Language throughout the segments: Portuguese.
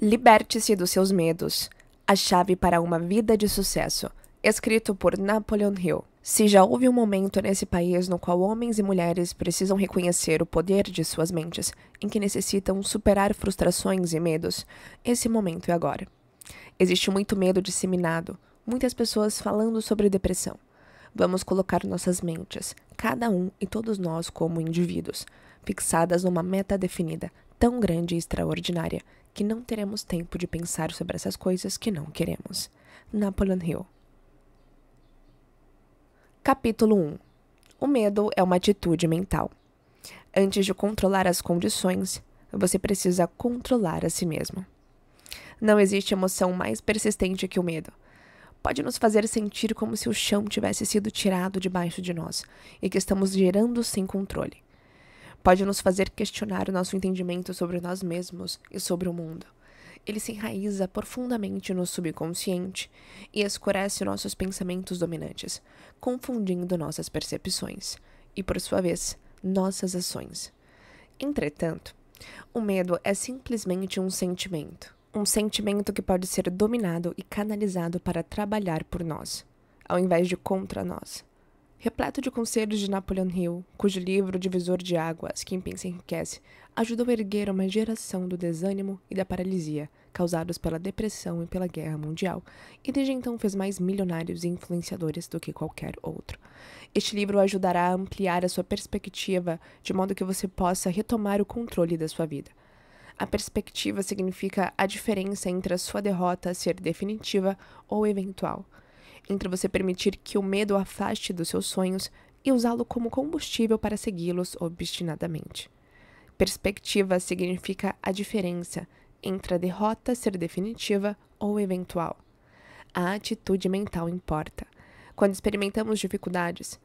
Liberte-se dos seus medos. A chave para uma vida de sucesso. Escrito por Napoleon Hill. Se já houve um momento nesse país no qual homens e mulheres precisam reconhecer o poder de suas mentes, em que necessitam superar frustrações e medos, esse momento é agora. Existe muito medo disseminado, muitas pessoas falando sobre depressão. Vamos colocar nossas mentes, cada um e todos nós como indivíduos, fixadas numa meta definida, tão grande e extraordinária, que não teremos tempo de pensar sobre essas coisas que não queremos. Napoleon Hill. Capítulo 1 O medo é uma atitude mental. Antes de controlar as condições, você precisa controlar a si mesmo. Não existe emoção mais persistente que o medo. Pode nos fazer sentir como se o chão tivesse sido tirado debaixo de nós e que estamos girando sem controle pode nos fazer questionar o nosso entendimento sobre nós mesmos e sobre o mundo. Ele se enraiza profundamente no subconsciente e escurece nossos pensamentos dominantes, confundindo nossas percepções e, por sua vez, nossas ações. Entretanto, o medo é simplesmente um sentimento, um sentimento que pode ser dominado e canalizado para trabalhar por nós, ao invés de contra nós repleto de conselhos de Napoleon Hill, cujo livro Divisor de Águas, Quem Pensa Enriquece, ajudou a erguer uma geração do desânimo e da paralisia causados pela depressão e pela guerra mundial, e desde então fez mais milionários e influenciadores do que qualquer outro. Este livro ajudará a ampliar a sua perspectiva de modo que você possa retomar o controle da sua vida. A perspectiva significa a diferença entre a sua derrota ser definitiva ou eventual entre você permitir que o medo afaste dos seus sonhos e usá-lo como combustível para segui-los obstinadamente. Perspectiva significa a diferença entre a derrota ser definitiva ou eventual. A atitude mental importa. Quando experimentamos dificuldades,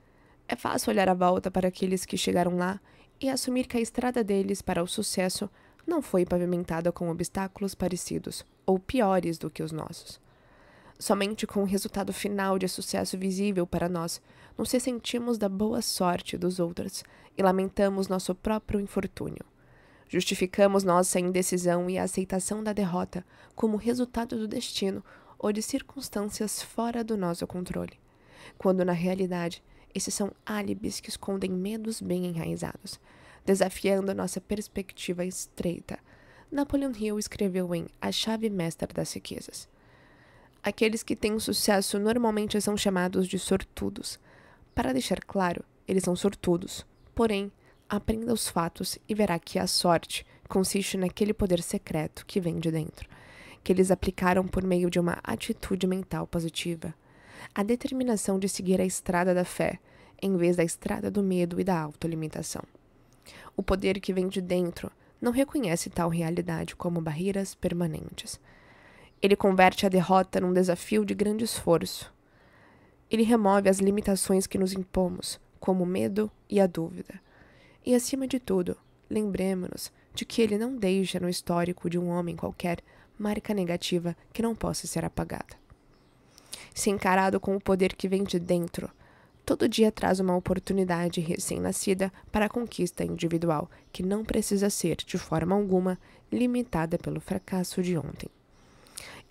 é fácil olhar à volta para aqueles que chegaram lá e assumir que a estrada deles para o sucesso não foi pavimentada com obstáculos parecidos ou piores do que os nossos. Somente com o resultado final de sucesso visível para nós, nos ressentimos da boa sorte dos outros e lamentamos nosso próprio infortúnio. Justificamos nossa indecisão e a aceitação da derrota como resultado do destino ou de circunstâncias fora do nosso controle, quando na realidade esses são álibis que escondem medos bem enraizados, desafiando nossa perspectiva estreita. Napoleon Hill escreveu em A Chave Mestra das Riquezas. Aqueles que têm sucesso normalmente são chamados de sortudos. Para deixar claro, eles são sortudos. Porém, aprenda os fatos e verá que a sorte consiste naquele poder secreto que vem de dentro, que eles aplicaram por meio de uma atitude mental positiva. A determinação de seguir a estrada da fé, em vez da estrada do medo e da autolimitação. O poder que vem de dentro não reconhece tal realidade como barreiras permanentes. Ele converte a derrota num desafio de grande esforço. Ele remove as limitações que nos impomos, como o medo e a dúvida. E acima de tudo, lembremos-nos de que ele não deixa no histórico de um homem qualquer marca negativa que não possa ser apagada. Se encarado com o poder que vem de dentro, todo dia traz uma oportunidade recém-nascida para a conquista individual, que não precisa ser, de forma alguma, limitada pelo fracasso de ontem.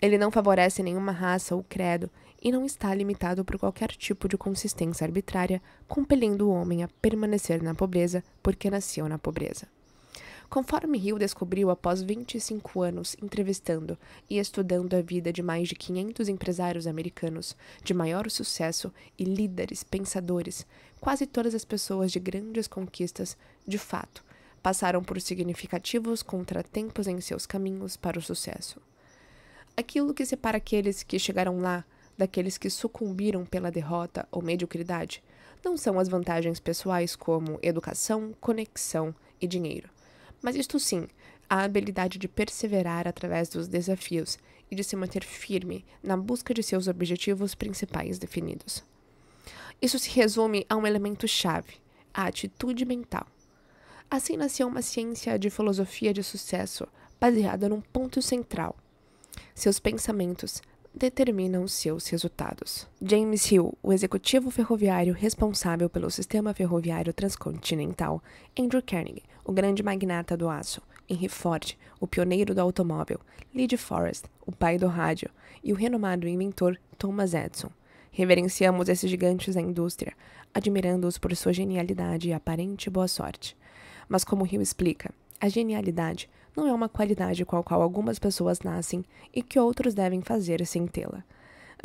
Ele não favorece nenhuma raça ou credo e não está limitado por qualquer tipo de consistência arbitrária, compelindo o homem a permanecer na pobreza porque nasceu na pobreza. Conforme Hill descobriu após 25 anos entrevistando e estudando a vida de mais de 500 empresários americanos de maior sucesso e líderes pensadores, quase todas as pessoas de grandes conquistas, de fato, passaram por significativos contratempos em seus caminhos para o sucesso. Aquilo que separa aqueles que chegaram lá daqueles que sucumbiram pela derrota ou mediocridade não são as vantagens pessoais como educação, conexão e dinheiro. Mas isto sim, a habilidade de perseverar através dos desafios e de se manter firme na busca de seus objetivos principais definidos. Isso se resume a um elemento chave, a atitude mental. Assim nasceu uma ciência de filosofia de sucesso baseada num ponto central, seus pensamentos determinam seus resultados. James Hill, o executivo ferroviário responsável pelo sistema ferroviário transcontinental, Andrew Carnegie, o grande magnata do aço, Henry Ford, o pioneiro do automóvel, Lee Forest, o pai do rádio, e o renomado inventor Thomas Edison. Reverenciamos esses gigantes da indústria, admirando-os por sua genialidade e aparente boa sorte. Mas como Hill explica, a genialidade não é uma qualidade com a qual algumas pessoas nascem e que outros devem fazer sem tê-la.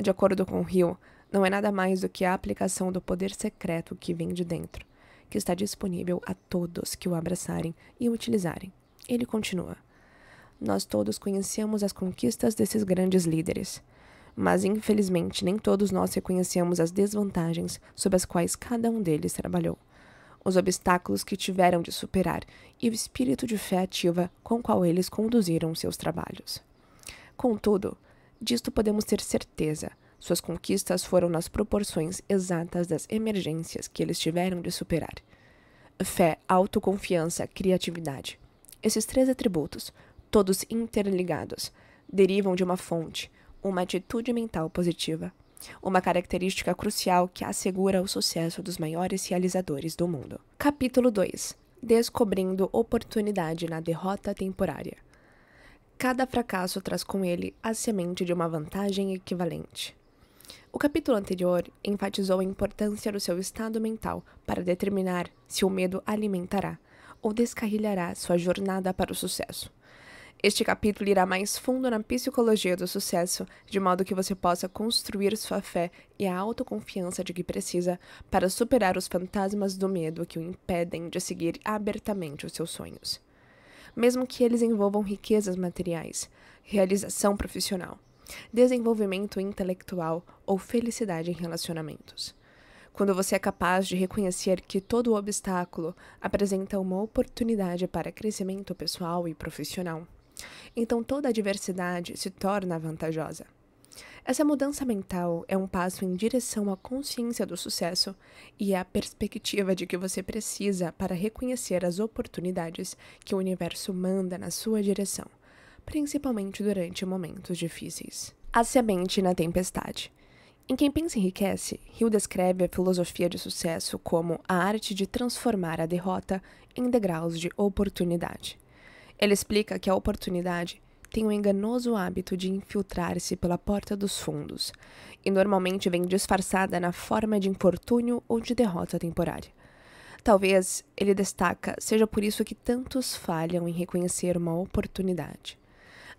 De acordo com Hill, não é nada mais do que a aplicação do poder secreto que vem de dentro, que está disponível a todos que o abraçarem e o utilizarem. Ele continua: Nós todos conhecemos as conquistas desses grandes líderes, mas infelizmente nem todos nós reconhecemos as desvantagens sob as quais cada um deles trabalhou os obstáculos que tiveram de superar e o espírito de fé ativa com qual eles conduziram seus trabalhos. Contudo, disto podemos ter certeza. Suas conquistas foram nas proporções exatas das emergências que eles tiveram de superar. Fé, autoconfiança, criatividade. Esses três atributos, todos interligados, derivam de uma fonte, uma atitude mental positiva uma característica crucial que assegura o sucesso dos maiores realizadores do mundo. Capítulo 2 Descobrindo oportunidade na derrota temporária. Cada fracasso traz com ele a semente de uma vantagem equivalente. O capítulo anterior enfatizou a importância do seu estado mental para determinar se o medo alimentará ou descarrilhará sua jornada para o sucesso. Este capítulo irá mais fundo na psicologia do sucesso, de modo que você possa construir sua fé e a autoconfiança de que precisa para superar os fantasmas do medo que o impedem de seguir abertamente os seus sonhos. Mesmo que eles envolvam riquezas materiais, realização profissional, desenvolvimento intelectual ou felicidade em relacionamentos quando você é capaz de reconhecer que todo obstáculo apresenta uma oportunidade para crescimento pessoal e profissional. Então toda a diversidade se torna vantajosa. Essa mudança mental é um passo em direção à consciência do sucesso e à perspectiva de que você precisa para reconhecer as oportunidades que o universo manda na sua direção, principalmente durante momentos difíceis. A semente na tempestade. Em Quem Pensa Enriquece, Hill descreve a filosofia de sucesso como a arte de transformar a derrota em degraus de oportunidade. Ele explica que a oportunidade tem o enganoso hábito de infiltrar-se pela porta dos fundos e normalmente vem disfarçada na forma de infortúnio ou de derrota temporária. Talvez, ele destaca, seja por isso que tantos falham em reconhecer uma oportunidade.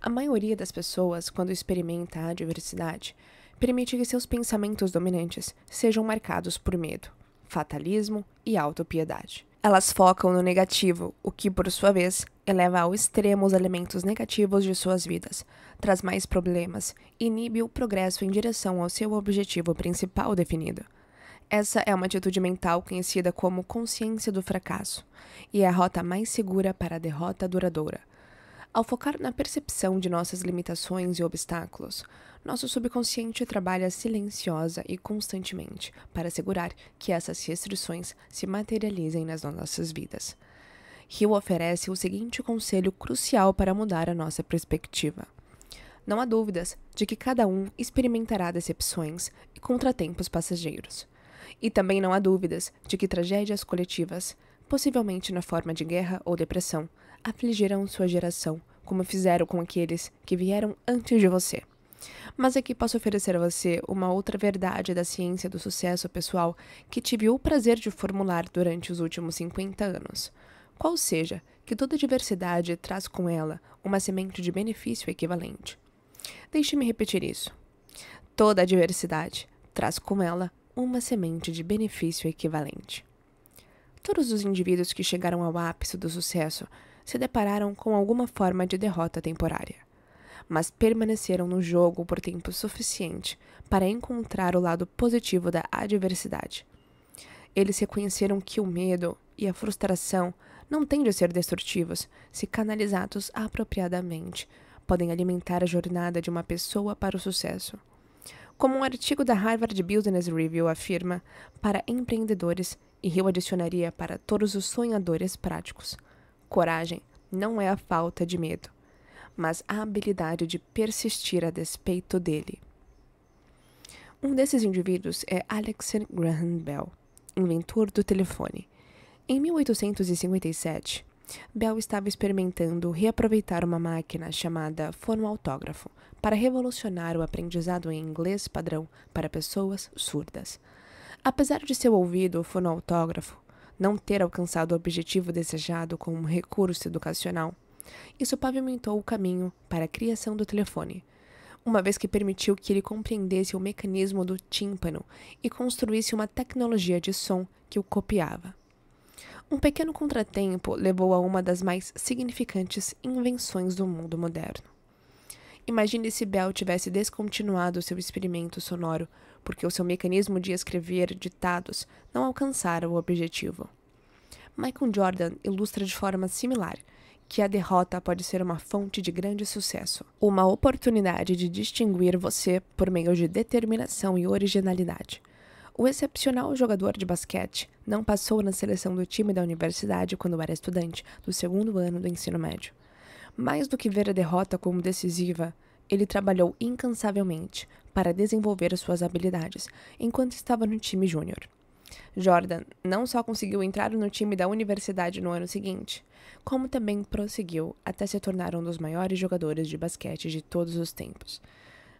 A maioria das pessoas, quando experimenta a adversidade, permite que seus pensamentos dominantes sejam marcados por medo, fatalismo e autopiedade. Elas focam no negativo, o que, por sua vez, eleva ao extremo os elementos negativos de suas vidas, traz mais problemas, inibe o progresso em direção ao seu objetivo principal definido. Essa é uma atitude mental conhecida como consciência do fracasso e é a rota mais segura para a derrota duradoura. Ao focar na percepção de nossas limitações e obstáculos, nosso subconsciente trabalha silenciosa e constantemente para assegurar que essas restrições se materializem nas nossas vidas. Hill oferece o seguinte conselho crucial para mudar a nossa perspectiva. Não há dúvidas de que cada um experimentará decepções e contratempos passageiros. E também não há dúvidas de que tragédias coletivas, possivelmente na forma de guerra ou depressão, afligirão sua geração, como fizeram com aqueles que vieram antes de você. Mas aqui posso oferecer a você uma outra verdade da ciência do sucesso pessoal que tive o prazer de formular durante os últimos 50 anos qual seja que toda diversidade traz com ela uma semente de benefício equivalente. Deixe-me repetir isso. Toda diversidade traz com ela uma semente de benefício equivalente. Todos os indivíduos que chegaram ao ápice do sucesso se depararam com alguma forma de derrota temporária, mas permaneceram no jogo por tempo suficiente para encontrar o lado positivo da adversidade. Eles reconheceram que o medo e a frustração não tendem a ser destrutivos se canalizados apropriadamente. Podem alimentar a jornada de uma pessoa para o sucesso. Como um artigo da Harvard Business Review afirma, para empreendedores, e eu adicionaria para todos os sonhadores práticos, coragem não é a falta de medo, mas a habilidade de persistir a despeito dele. Um desses indivíduos é Alexander Graham Bell, inventor do telefone em 1857, Bell estava experimentando reaproveitar uma máquina chamada fonoautógrafo para revolucionar o aprendizado em inglês padrão para pessoas surdas. Apesar de seu ouvido fonoautógrafo não ter alcançado o objetivo desejado como um recurso educacional, isso pavimentou o caminho para a criação do telefone, uma vez que permitiu que ele compreendesse o mecanismo do tímpano e construísse uma tecnologia de som que o copiava. Um pequeno contratempo levou a uma das mais significantes invenções do mundo moderno. Imagine se Bell tivesse descontinuado seu experimento sonoro, porque o seu mecanismo de escrever ditados não alcançara o objetivo. Michael Jordan ilustra de forma similar que a derrota pode ser uma fonte de grande sucesso, uma oportunidade de distinguir você por meio de determinação e originalidade. O excepcional jogador de basquete não passou na seleção do time da universidade quando era estudante, do segundo ano do ensino médio. Mais do que ver a derrota como decisiva, ele trabalhou incansavelmente para desenvolver suas habilidades enquanto estava no time júnior. Jordan não só conseguiu entrar no time da universidade no ano seguinte, como também prosseguiu até se tornar um dos maiores jogadores de basquete de todos os tempos.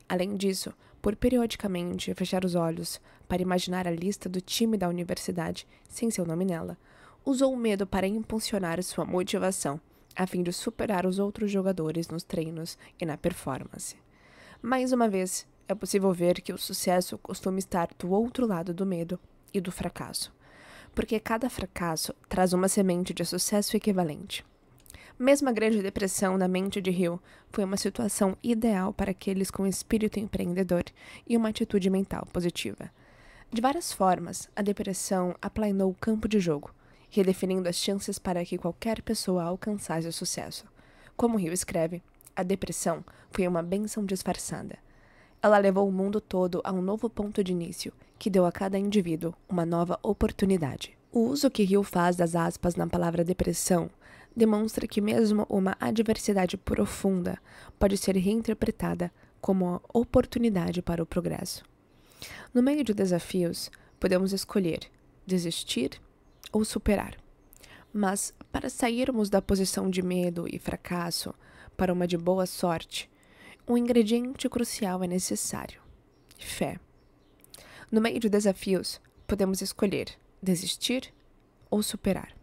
Além disso, por periodicamente fechar os olhos para imaginar a lista do time da universidade sem seu nome nela, usou o medo para impulsionar sua motivação, a fim de superar os outros jogadores nos treinos e na performance. Mais uma vez, é possível ver que o sucesso costuma estar do outro lado do medo e do fracasso, porque cada fracasso traz uma semente de sucesso equivalente. Mesmo a Grande Depressão na mente de Hill foi uma situação ideal para aqueles com espírito empreendedor e uma atitude mental positiva. De várias formas, a depressão aplainou o campo de jogo, redefinindo as chances para que qualquer pessoa alcançasse o sucesso. Como Hill escreve, a depressão foi uma benção disfarçada. Ela levou o mundo todo a um novo ponto de início, que deu a cada indivíduo uma nova oportunidade. O uso que Hill faz das aspas na palavra depressão demonstra que mesmo uma adversidade profunda pode ser reinterpretada como uma oportunidade para o progresso. No meio de desafios, podemos escolher desistir ou superar. Mas para sairmos da posição de medo e fracasso para uma de boa sorte, um ingrediente crucial é necessário: fé. No meio de desafios, podemos escolher desistir ou superar.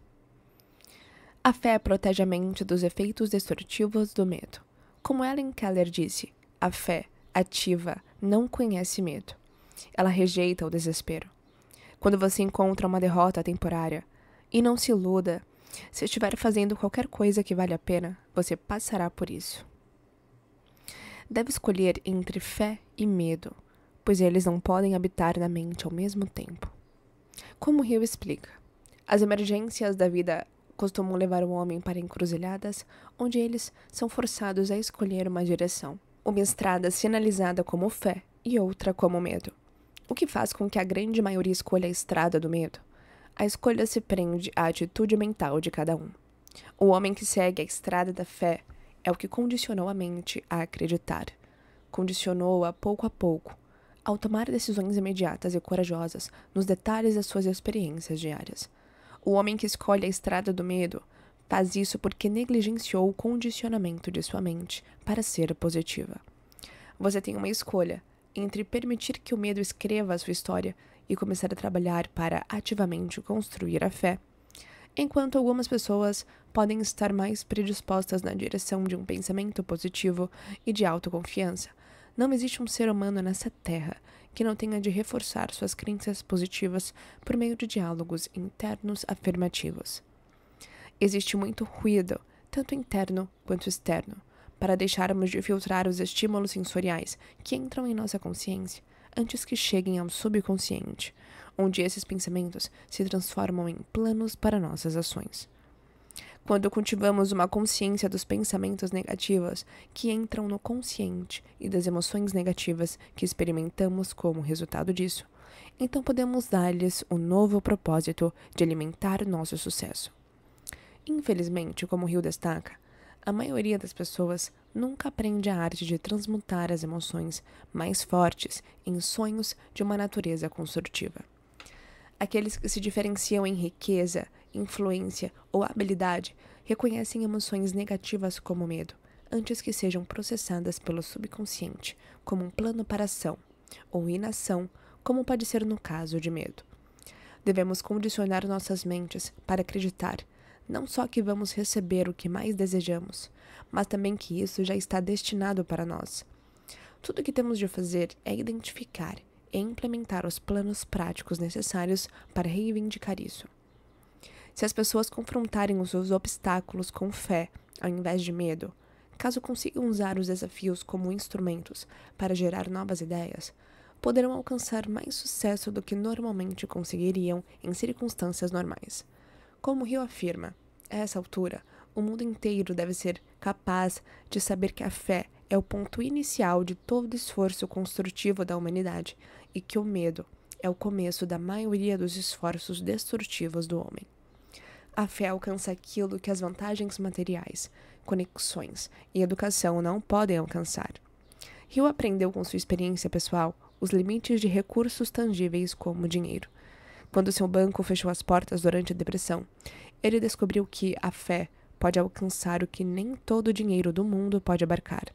A fé protege a mente dos efeitos destrutivos do medo. Como Ellen Keller disse, a fé ativa não conhece medo. Ela rejeita o desespero. Quando você encontra uma derrota temporária, e não se iluda, se estiver fazendo qualquer coisa que vale a pena, você passará por isso. Deve escolher entre fé e medo, pois eles não podem habitar na mente ao mesmo tempo. Como Hill explica, as emergências da vida costumam levar o homem para encruzilhadas, onde eles são forçados a escolher uma direção, uma estrada sinalizada como fé e outra como medo. O que faz com que a grande maioria escolha a estrada do medo? A escolha se prende à atitude mental de cada um. O homem que segue a estrada da fé é o que condicionou a mente a acreditar. Condicionou-a pouco a pouco, ao tomar decisões imediatas e corajosas nos detalhes das suas experiências diárias. O homem que escolhe a estrada do medo faz isso porque negligenciou o condicionamento de sua mente para ser positiva. Você tem uma escolha entre permitir que o medo escreva a sua história e começar a trabalhar para ativamente construir a fé, enquanto algumas pessoas podem estar mais predispostas na direção de um pensamento positivo e de autoconfiança. Não existe um ser humano nessa terra que não tenha de reforçar suas crenças positivas por meio de diálogos internos afirmativos. Existe muito ruído, tanto interno quanto externo, para deixarmos de filtrar os estímulos sensoriais que entram em nossa consciência antes que cheguem ao subconsciente, onde esses pensamentos se transformam em planos para nossas ações. Quando cultivamos uma consciência dos pensamentos negativos que entram no consciente e das emoções negativas que experimentamos como resultado disso, então podemos dar-lhes o um novo propósito de alimentar nosso sucesso. Infelizmente, como Rio destaca, a maioria das pessoas nunca aprende a arte de transmutar as emoções mais fortes em sonhos de uma natureza construtiva. Aqueles que se diferenciam em riqueza influência ou habilidade reconhecem emoções negativas como medo, antes que sejam processadas pelo subconsciente como um plano para ação, ou inação, como pode ser no caso de medo. Devemos condicionar nossas mentes para acreditar não só que vamos receber o que mais desejamos, mas também que isso já está destinado para nós. Tudo o que temos de fazer é identificar e implementar os planos práticos necessários para reivindicar isso. Se as pessoas confrontarem os seus obstáculos com fé, ao invés de medo, caso consigam usar os desafios como instrumentos para gerar novas ideias, poderão alcançar mais sucesso do que normalmente conseguiriam em circunstâncias normais. Como Rio afirma, a essa altura, o mundo inteiro deve ser capaz de saber que a fé é o ponto inicial de todo esforço construtivo da humanidade e que o medo é o começo da maioria dos esforços destrutivos do homem. A fé alcança aquilo que as vantagens materiais, conexões e educação não podem alcançar. Hill aprendeu com sua experiência pessoal os limites de recursos tangíveis como dinheiro. Quando seu banco fechou as portas durante a depressão, ele descobriu que a fé pode alcançar o que nem todo o dinheiro do mundo pode abarcar.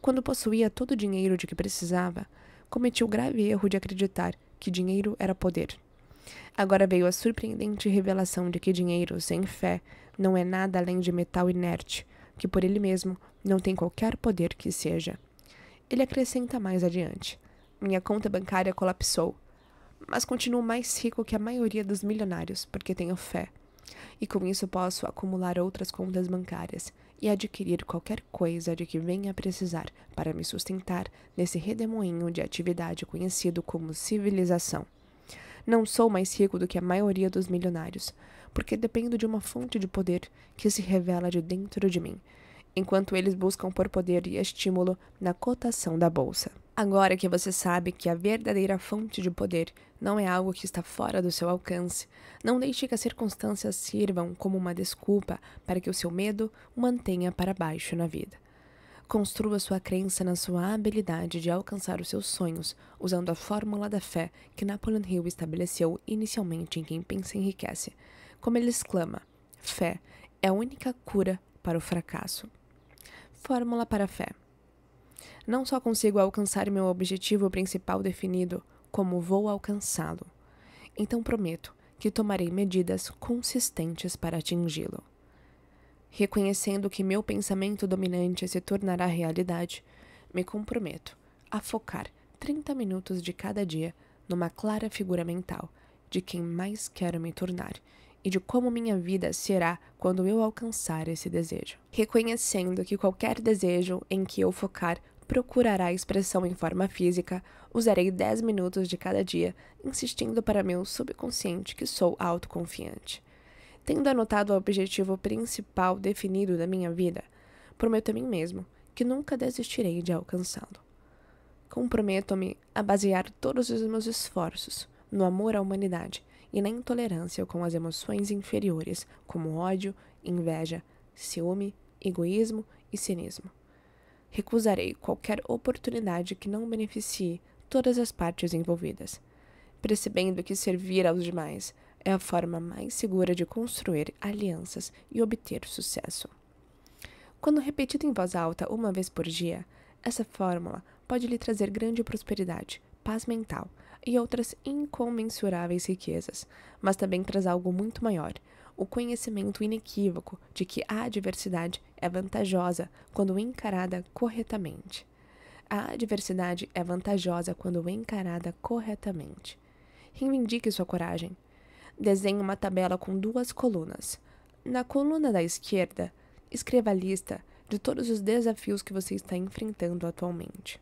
Quando possuía todo o dinheiro de que precisava, cometeu o grave erro de acreditar que dinheiro era poder. Agora veio a surpreendente revelação de que dinheiro sem fé não é nada além de metal inerte, que por ele mesmo não tem qualquer poder que seja. Ele acrescenta mais adiante: Minha conta bancária colapsou, mas continuo mais rico que a maioria dos milionários porque tenho fé. E com isso posso acumular outras contas bancárias e adquirir qualquer coisa de que venha a precisar para me sustentar nesse redemoinho de atividade conhecido como civilização. Não sou mais rico do que a maioria dos milionários, porque dependo de uma fonte de poder que se revela de dentro de mim, enquanto eles buscam por poder e estímulo na cotação da bolsa. Agora que você sabe que a verdadeira fonte de poder não é algo que está fora do seu alcance, não deixe que as circunstâncias sirvam como uma desculpa para que o seu medo o mantenha para baixo na vida. Construa sua crença na sua habilidade de alcançar os seus sonhos, usando a fórmula da fé que Napoleon Hill estabeleceu inicialmente em Quem Pensa Enriquece. Como ele exclama, fé é a única cura para o fracasso. Fórmula para a fé. Não só consigo alcançar meu objetivo principal definido, como vou alcançá-lo. Então prometo que tomarei medidas consistentes para atingi-lo. Reconhecendo que meu pensamento dominante se tornará realidade, me comprometo a focar 30 minutos de cada dia numa clara figura mental de quem mais quero me tornar e de como minha vida será quando eu alcançar esse desejo. Reconhecendo que qualquer desejo em que eu focar procurará expressão em forma física, usarei 10 minutos de cada dia insistindo para meu subconsciente que sou autoconfiante. Tendo anotado o objetivo principal definido da minha vida, prometo a mim mesmo que nunca desistirei de alcançá-lo. Comprometo-me a basear todos os meus esforços no amor à humanidade e na intolerância com as emoções inferiores, como ódio, inveja, ciúme, egoísmo e cinismo. Recusarei qualquer oportunidade que não beneficie todas as partes envolvidas, percebendo que servir aos demais é a forma mais segura de construir alianças e obter sucesso. Quando repetida em voz alta uma vez por dia, essa fórmula pode lhe trazer grande prosperidade, paz mental e outras incomensuráveis riquezas, mas também traz algo muito maior: o conhecimento inequívoco de que a adversidade é vantajosa quando encarada corretamente. A adversidade é vantajosa quando encarada corretamente. Reivindique sua coragem, Desenhe uma tabela com duas colunas. Na coluna da esquerda, escreva a lista de todos os desafios que você está enfrentando atualmente,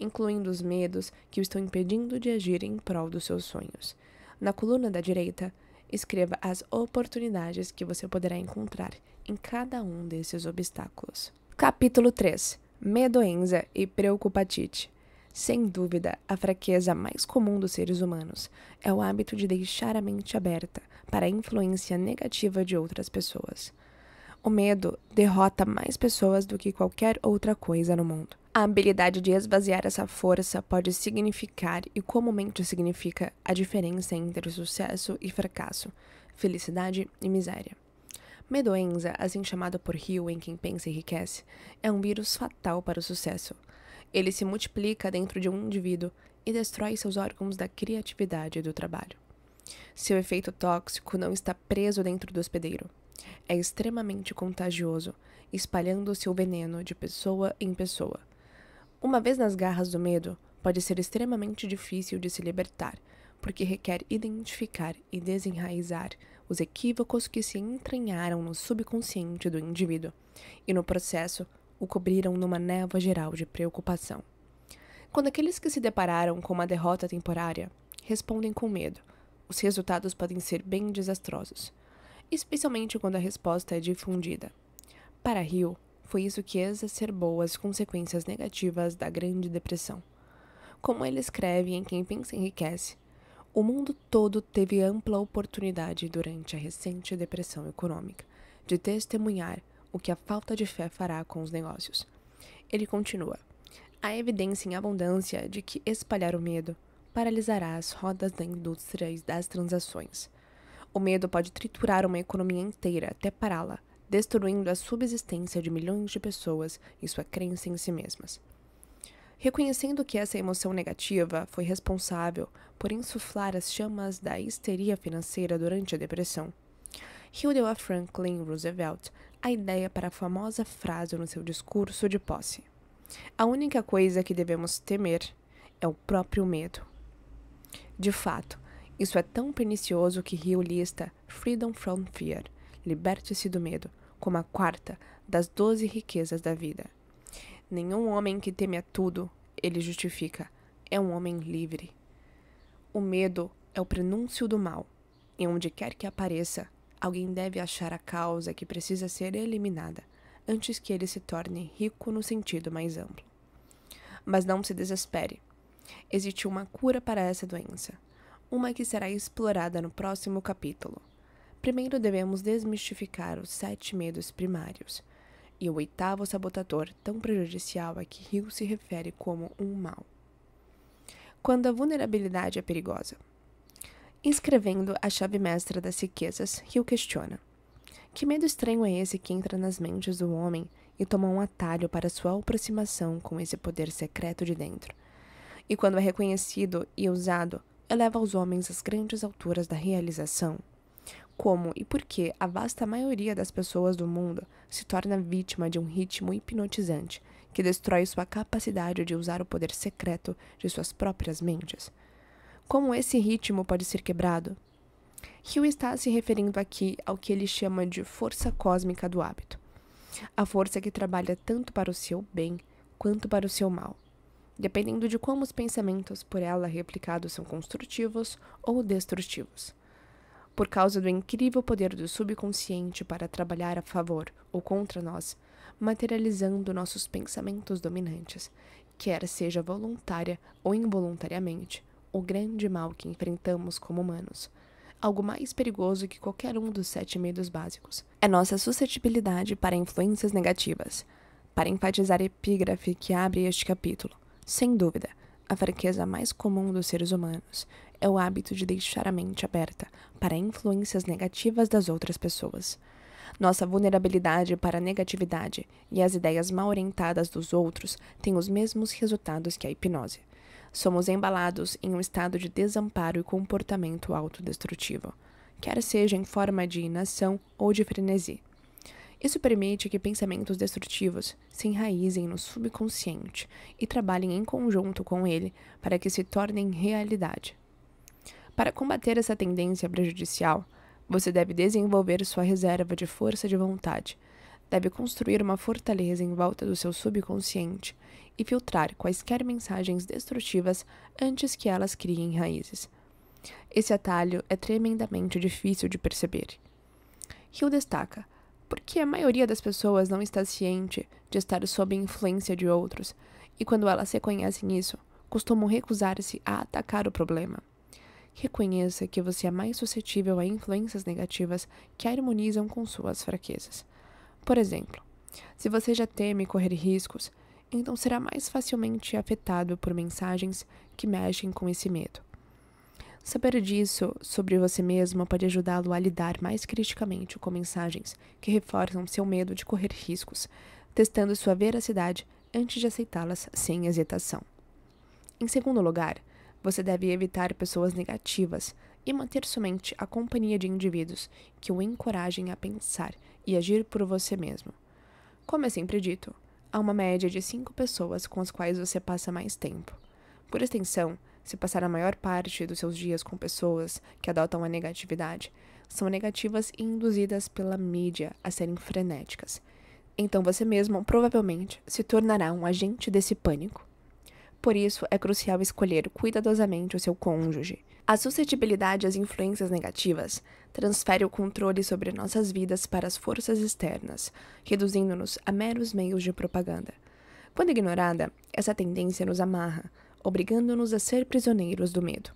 incluindo os medos que o estão impedindo de agir em prol dos seus sonhos. Na coluna da direita, escreva as oportunidades que você poderá encontrar em cada um desses obstáculos. Capítulo 3: Medoenza e Preocupatite. Sem dúvida, a fraqueza mais comum dos seres humanos é o hábito de deixar a mente aberta para a influência negativa de outras pessoas. O medo derrota mais pessoas do que qualquer outra coisa no mundo. A habilidade de esvaziar essa força pode significar e comumente significa a diferença entre sucesso e fracasso, felicidade e miséria. Medoenza, assim chamado por Hill em Quem Pensa e Enriquece, é um vírus fatal para o sucesso, ele se multiplica dentro de um indivíduo e destrói seus órgãos da criatividade e do trabalho. Seu efeito tóxico não está preso dentro do hospedeiro. É extremamente contagioso, espalhando seu veneno de pessoa em pessoa. Uma vez nas garras do medo, pode ser extremamente difícil de se libertar, porque requer identificar e desenraizar os equívocos que se entranharam no subconsciente do indivíduo, e no processo o cobriram numa névoa geral de preocupação. Quando aqueles que se depararam com uma derrota temporária respondem com medo, os resultados podem ser bem desastrosos, especialmente quando a resposta é difundida. Para Hill, foi isso que exacerbou as consequências negativas da Grande Depressão. Como ele escreve em Quem Pensa Enriquece, o mundo todo teve ampla oportunidade durante a recente depressão econômica de testemunhar o que a falta de fé fará com os negócios. Ele continua: Há evidência em abundância de que espalhar o medo paralisará as rodas da indústria e das transações. O medo pode triturar uma economia inteira até pará-la, destruindo a subsistência de milhões de pessoas e sua crença em si mesmas. Reconhecendo que essa emoção negativa foi responsável por insuflar as chamas da histeria financeira durante a depressão, Hill a Franklin Roosevelt a ideia para a famosa frase no seu discurso de posse: A única coisa que devemos temer é o próprio medo. De fato, isso é tão pernicioso que Rio lista Freedom from Fear, liberte-se do medo, como a quarta das doze riquezas da vida. Nenhum homem que teme a tudo, ele justifica, é um homem livre. O medo é o prenúncio do mal, e onde quer que apareça, Alguém deve achar a causa que precisa ser eliminada antes que ele se torne rico no sentido mais amplo. Mas não se desespere. Existe uma cura para essa doença, uma que será explorada no próximo capítulo. Primeiro devemos desmistificar os sete medos primários e o oitavo sabotador, tão prejudicial a que Hill se refere como um mal. Quando a vulnerabilidade é perigosa, escrevendo a chave mestra das riquezas, Hill questiona: Que medo estranho é esse que entra nas mentes do homem e toma um atalho para sua aproximação com esse poder secreto de dentro? E quando é reconhecido e usado, eleva os homens às grandes alturas da realização? Como e por que a vasta maioria das pessoas do mundo se torna vítima de um ritmo hipnotizante que destrói sua capacidade de usar o poder secreto de suas próprias mentes? como esse ritmo pode ser quebrado? Hill está se referindo aqui ao que ele chama de força cósmica do hábito, a força que trabalha tanto para o seu bem quanto para o seu mal, dependendo de como os pensamentos por ela replicados são construtivos ou destrutivos. Por causa do incrível poder do subconsciente para trabalhar a favor ou contra nós, materializando nossos pensamentos dominantes, quer seja voluntária ou involuntariamente, o grande mal que enfrentamos como humanos. Algo mais perigoso que qualquer um dos sete medos básicos. É nossa suscetibilidade para influências negativas. Para enfatizar a epígrafe que abre este capítulo, sem dúvida, a fraqueza mais comum dos seres humanos é o hábito de deixar a mente aberta para influências negativas das outras pessoas. Nossa vulnerabilidade para a negatividade e as ideias mal orientadas dos outros têm os mesmos resultados que a hipnose. Somos embalados em um estado de desamparo e comportamento autodestrutivo, quer seja em forma de inação ou de frenesi. Isso permite que pensamentos destrutivos se enraizem no subconsciente e trabalhem em conjunto com ele para que se tornem realidade. Para combater essa tendência prejudicial, você deve desenvolver sua reserva de força de vontade deve construir uma fortaleza em volta do seu subconsciente e filtrar quaisquer mensagens destrutivas antes que elas criem raízes. Esse atalho é tremendamente difícil de perceber. Hill destaca: porque a maioria das pessoas não está ciente de estar sob influência de outros, e quando elas reconhecem isso, costumam recusar-se a atacar o problema. Reconheça que você é mais suscetível a influências negativas que harmonizam com suas fraquezas. Por exemplo, se você já teme correr riscos, então será mais facilmente afetado por mensagens que mexem com esse medo. Saber disso sobre você mesmo pode ajudá-lo a lidar mais criticamente com mensagens que reforçam seu medo de correr riscos, testando sua veracidade antes de aceitá-las sem hesitação. Em segundo lugar, você deve evitar pessoas negativas e manter somente a companhia de indivíduos que o encorajem a pensar e agir por você mesmo. Como é sempre dito, há uma média de cinco pessoas com as quais você passa mais tempo. Por extensão, se passar a maior parte dos seus dias com pessoas que adotam a negatividade, são negativas e induzidas pela mídia a serem frenéticas. Então você mesmo provavelmente se tornará um agente desse pânico. Por isso, é crucial escolher cuidadosamente o seu cônjuge, a suscetibilidade às influências negativas transfere o controle sobre nossas vidas para as forças externas, reduzindo-nos a meros meios de propaganda. Quando ignorada, essa tendência nos amarra, obrigando-nos a ser prisioneiros do medo.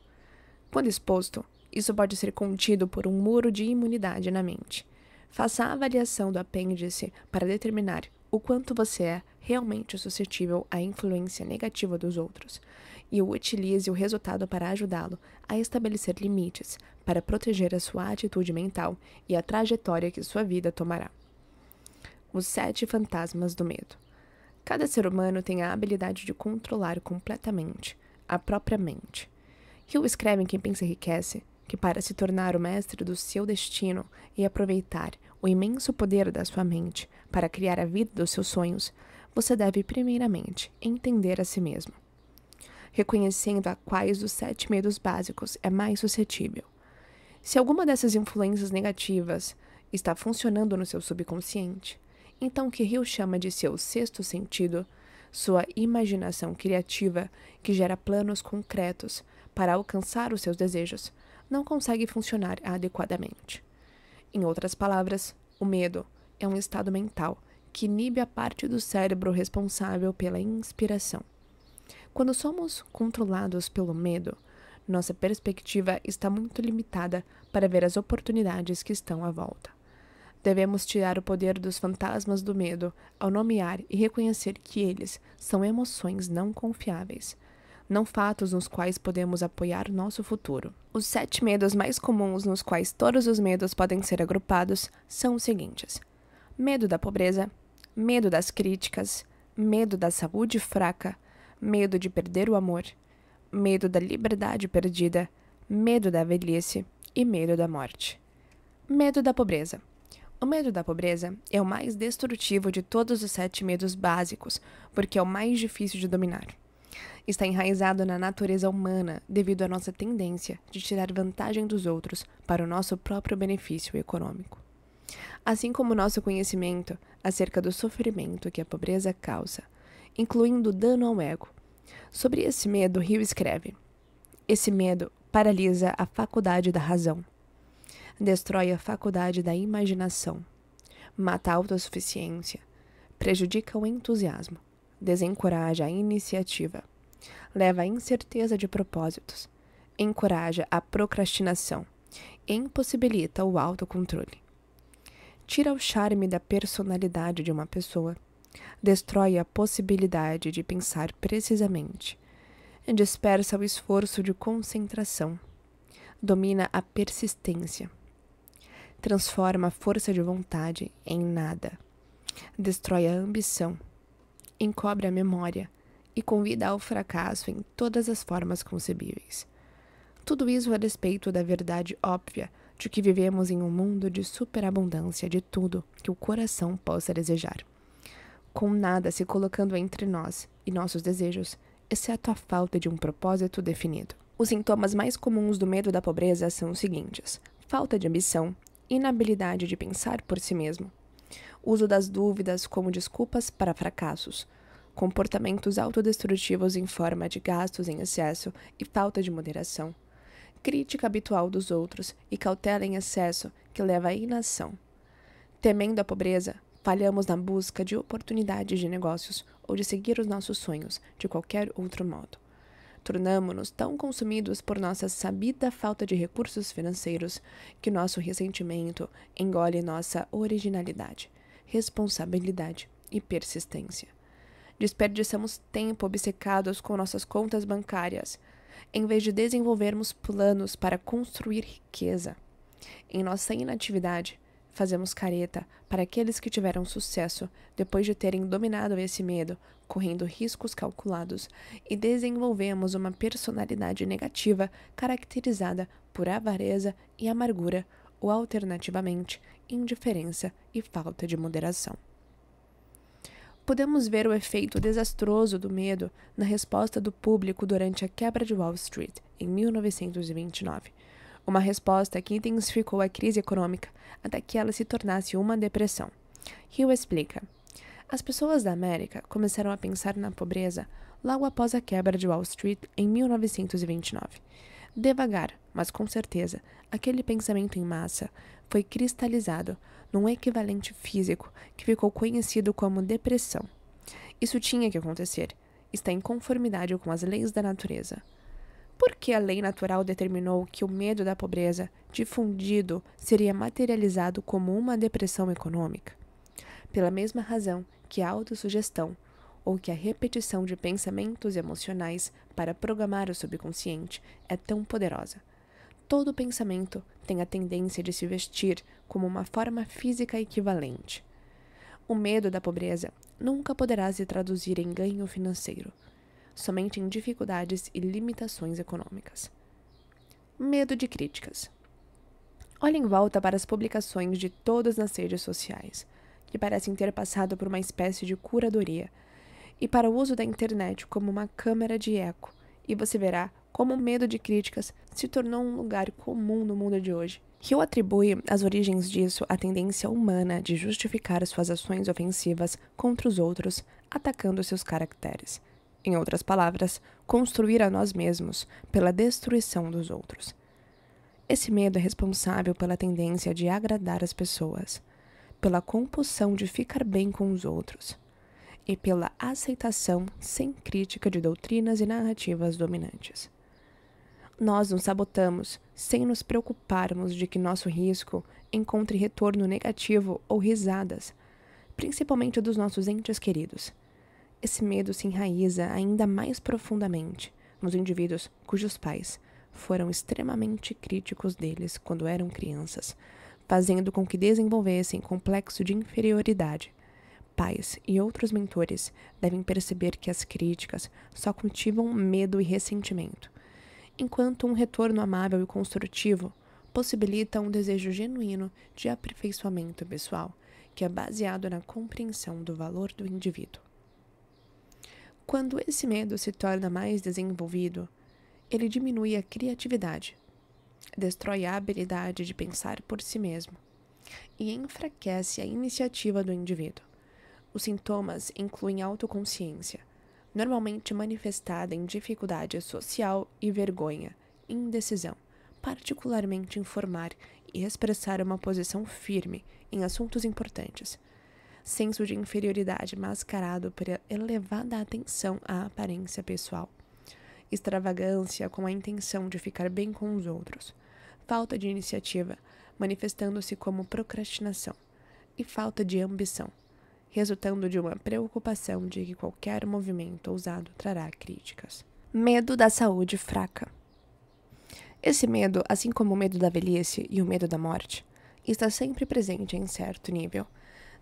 Quando exposto, isso pode ser contido por um muro de imunidade na mente. Faça a avaliação do apêndice para determinar o quanto você é realmente suscetível à influência negativa dos outros e utilize o resultado para ajudá-lo a estabelecer limites, para proteger a sua atitude mental e a trajetória que sua vida tomará. Os Sete Fantasmas do Medo Cada ser humano tem a habilidade de controlar completamente a própria mente. Hill escreve em Quem Pensa Enriquece que, para se tornar o mestre do seu destino e aproveitar o imenso poder da sua mente para criar a vida dos seus sonhos, você deve primeiramente entender a si mesmo reconhecendo a quais dos sete medos básicos é mais suscetível. Se alguma dessas influências negativas está funcionando no seu subconsciente, então o que Hill chama de seu sexto sentido, sua imaginação criativa que gera planos concretos para alcançar os seus desejos, não consegue funcionar adequadamente. Em outras palavras, o medo é um estado mental que inibe a parte do cérebro responsável pela inspiração. Quando somos controlados pelo medo, nossa perspectiva está muito limitada para ver as oportunidades que estão à volta. Devemos tirar o poder dos fantasmas do medo ao nomear e reconhecer que eles são emoções não confiáveis, não fatos nos quais podemos apoiar nosso futuro. Os sete medos mais comuns nos quais todos os medos podem ser agrupados são os seguintes: medo da pobreza, medo das críticas, medo da saúde fraca, medo de perder o amor, medo da liberdade perdida, medo da velhice e medo da morte. Medo da pobreza. O medo da pobreza é o mais destrutivo de todos os sete medos básicos, porque é o mais difícil de dominar. Está enraizado na natureza humana devido à nossa tendência de tirar vantagem dos outros para o nosso próprio benefício econômico. Assim como nosso conhecimento acerca do sofrimento que a pobreza causa incluindo dano ao ego. Sobre esse medo, Rio escreve: Esse medo paralisa a faculdade da razão, destrói a faculdade da imaginação, mata a autossuficiência, prejudica o entusiasmo, desencoraja a iniciativa, leva à incerteza de propósitos, encoraja a procrastinação e impossibilita o autocontrole. Tira o charme da personalidade de uma pessoa destrói a possibilidade de pensar precisamente, dispersa o esforço de concentração, domina a persistência, transforma a força de vontade em nada, destrói a ambição, encobre a memória e convida ao fracasso em todas as formas concebíveis. Tudo isso a despeito da verdade óbvia de que vivemos em um mundo de superabundância de tudo que o coração possa desejar com nada se colocando entre nós e nossos desejos, exceto a falta de um propósito definido. Os sintomas mais comuns do medo da pobreza são os seguintes: falta de ambição, inabilidade de pensar por si mesmo, uso das dúvidas como desculpas para fracassos, comportamentos autodestrutivos em forma de gastos em excesso e falta de moderação, crítica habitual dos outros e cautela em excesso que leva à inação. Temendo a pobreza, Falhamos na busca de oportunidades de negócios ou de seguir os nossos sonhos de qualquer outro modo. Tornamos-nos tão consumidos por nossa sabida falta de recursos financeiros que nosso ressentimento engole nossa originalidade, responsabilidade e persistência. Desperdiçamos tempo obcecados com nossas contas bancárias, em vez de desenvolvermos planos para construir riqueza. Em nossa inatividade, Fazemos careta para aqueles que tiveram sucesso depois de terem dominado esse medo, correndo riscos calculados, e desenvolvemos uma personalidade negativa caracterizada por avareza e amargura, ou alternativamente, indiferença e falta de moderação podemos ver o efeito desastroso do medo na resposta do público durante a quebra de Wall Street em 1929, uma resposta que intensificou a crise econômica até que ela se tornasse uma depressão. Hill explica: As pessoas da América começaram a pensar na pobreza logo após a quebra de Wall Street em 1929. Devagar, mas com certeza, aquele pensamento em massa foi cristalizado num equivalente físico que ficou conhecido como depressão. Isso tinha que acontecer, está em conformidade com as leis da natureza porque a lei natural determinou que o medo da pobreza difundido seria materializado como uma depressão econômica. Pela mesma razão que a autossugestão, ou que a repetição de pensamentos emocionais para programar o subconsciente é tão poderosa. Todo pensamento tem a tendência de se vestir como uma forma física equivalente. O medo da pobreza nunca poderá se traduzir em ganho financeiro somente em dificuldades e limitações econômicas. Medo de críticas. Olhe em volta para as publicações de todas as redes sociais, que parecem ter passado por uma espécie de curadoria, e para o uso da internet como uma câmara de eco, e você verá como o medo de críticas se tornou um lugar comum no mundo de hoje. Hill atribui as origens disso à tendência humana de justificar suas ações ofensivas contra os outros, atacando seus caracteres em outras palavras, construir a nós mesmos pela destruição dos outros. Esse medo é responsável pela tendência de agradar as pessoas, pela compulsão de ficar bem com os outros e pela aceitação sem crítica de doutrinas e narrativas dominantes. Nós nos sabotamos sem nos preocuparmos de que nosso risco encontre retorno negativo ou risadas, principalmente dos nossos entes queridos esse medo se enraiza ainda mais profundamente nos indivíduos cujos pais foram extremamente críticos deles quando eram crianças, fazendo com que desenvolvessem complexo de inferioridade. Pais e outros mentores devem perceber que as críticas só cultivam medo e ressentimento, enquanto um retorno amável e construtivo possibilita um desejo genuíno de aperfeiçoamento pessoal, que é baseado na compreensão do valor do indivíduo. Quando esse medo se torna mais desenvolvido, ele diminui a criatividade, destrói a habilidade de pensar por si mesmo e enfraquece a iniciativa do indivíduo. Os sintomas incluem autoconsciência, normalmente manifestada em dificuldade social e vergonha, indecisão, particularmente em formar e expressar uma posição firme em assuntos importantes senso de inferioridade mascarado por elevada atenção à aparência pessoal, extravagância com a intenção de ficar bem com os outros, falta de iniciativa, manifestando-se como procrastinação, e falta de ambição, resultando de uma preocupação de que qualquer movimento ousado trará críticas. Medo da saúde fraca. Esse medo, assim como o medo da velhice e o medo da morte, está sempre presente em certo nível,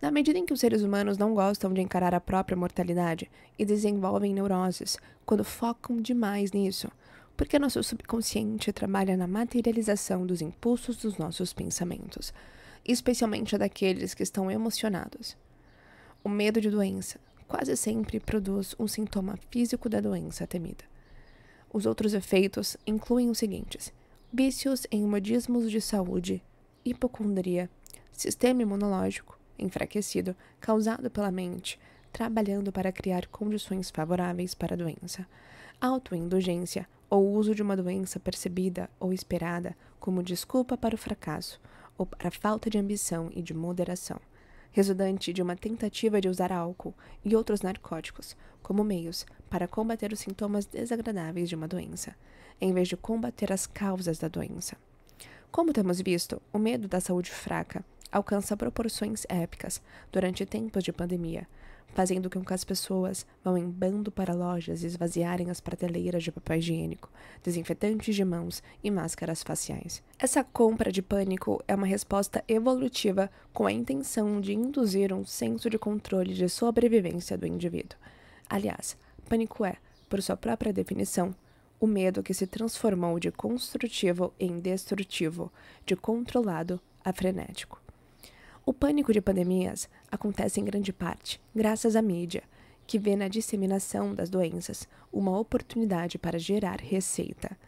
na medida em que os seres humanos não gostam de encarar a própria mortalidade e desenvolvem neuroses quando focam demais nisso, porque nosso subconsciente trabalha na materialização dos impulsos dos nossos pensamentos, especialmente daqueles que estão emocionados. O medo de doença quase sempre produz um sintoma físico da doença temida. Os outros efeitos incluem os seguintes: vícios em modismos de saúde, hipocondria, sistema imunológico, enfraquecido, causado pela mente, trabalhando para criar condições favoráveis para a doença. Autoindulgência ou uso de uma doença percebida ou esperada como desculpa para o fracasso ou para a falta de ambição e de moderação, resultante de uma tentativa de usar álcool e outros narcóticos como meios para combater os sintomas desagradáveis de uma doença, em vez de combater as causas da doença. Como temos visto, o medo da saúde fraca alcança proporções épicas durante tempos de pandemia, fazendo com que as pessoas vão em bando para lojas e esvaziarem as prateleiras de papel higiênico, desinfetantes de mãos e máscaras faciais. Essa compra de pânico é uma resposta evolutiva com a intenção de induzir um senso de controle de sobrevivência do indivíduo. Aliás, pânico é, por sua própria definição, o medo que se transformou de construtivo em destrutivo, de controlado a frenético. O pânico de pandemias acontece em grande parte graças à mídia, que vê na disseminação das doenças uma oportunidade para gerar receita,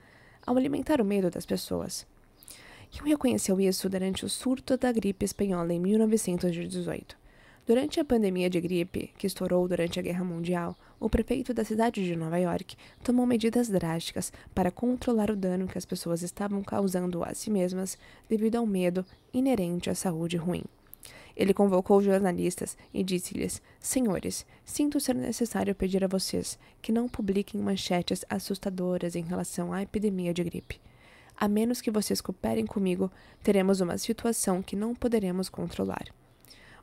ao alimentar o medo das pessoas. Hume reconheceu isso durante o surto da gripe espanhola em 1918. Durante a pandemia de gripe, que estourou durante a Guerra Mundial, o prefeito da cidade de Nova York tomou medidas drásticas para controlar o dano que as pessoas estavam causando a si mesmas devido ao medo inerente à saúde ruim. Ele convocou os jornalistas e disse-lhes: Senhores, sinto ser necessário pedir a vocês que não publiquem manchetes assustadoras em relação à epidemia de gripe. A menos que vocês cooperem comigo, teremos uma situação que não poderemos controlar.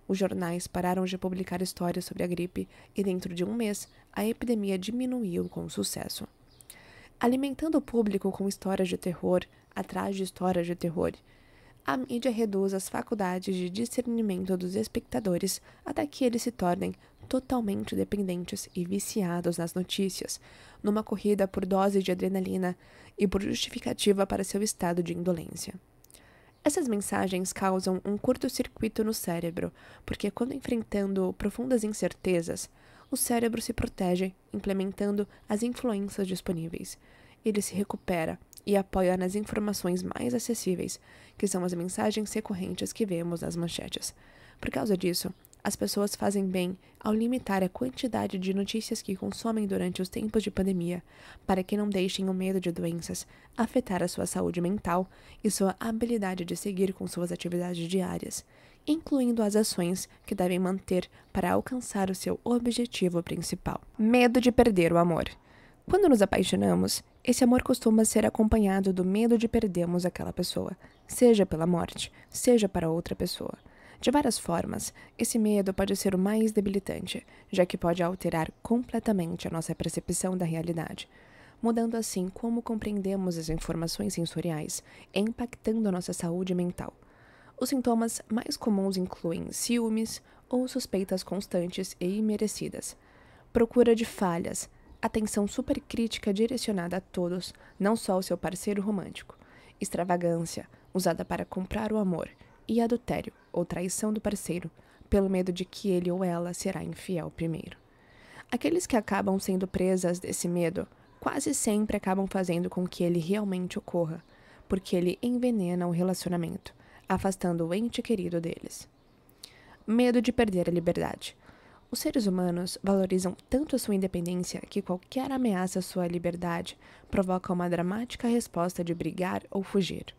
Os jornais pararam de publicar histórias sobre a gripe e, dentro de um mês, a epidemia diminuiu com sucesso. Alimentando o público com histórias de terror, atrás de histórias de terror, a mídia reduz as faculdades de discernimento dos espectadores até que eles se tornem totalmente dependentes e viciados nas notícias, numa corrida por dose de adrenalina e por justificativa para seu estado de indolência. Essas mensagens causam um curto-circuito no cérebro, porque quando enfrentando profundas incertezas, o cérebro se protege implementando as influências disponíveis. Ele se recupera e apoia nas informações mais acessíveis, que são as mensagens recorrentes que vemos nas manchetes. Por causa disso, as pessoas fazem bem ao limitar a quantidade de notícias que consomem durante os tempos de pandemia, para que não deixem o medo de doenças afetar a sua saúde mental e sua habilidade de seguir com suas atividades diárias, incluindo as ações que devem manter para alcançar o seu objetivo principal. Medo de perder o amor. Quando nos apaixonamos, esse amor costuma ser acompanhado do medo de perdermos aquela pessoa, seja pela morte, seja para outra pessoa. De várias formas, esse medo pode ser o mais debilitante, já que pode alterar completamente a nossa percepção da realidade, mudando assim como compreendemos as informações sensoriais e impactando a nossa saúde mental. Os sintomas mais comuns incluem ciúmes ou suspeitas constantes e imerecidas, procura de falhas, Atenção supercrítica direcionada a todos, não só ao seu parceiro romântico. Extravagância, usada para comprar o amor. E adultério, ou traição do parceiro, pelo medo de que ele ou ela será infiel primeiro. Aqueles que acabam sendo presas desse medo quase sempre acabam fazendo com que ele realmente ocorra, porque ele envenena o relacionamento, afastando o ente querido deles. Medo de perder a liberdade. Os seres humanos valorizam tanto a sua independência que qualquer ameaça à sua liberdade provoca uma dramática resposta de brigar ou fugir.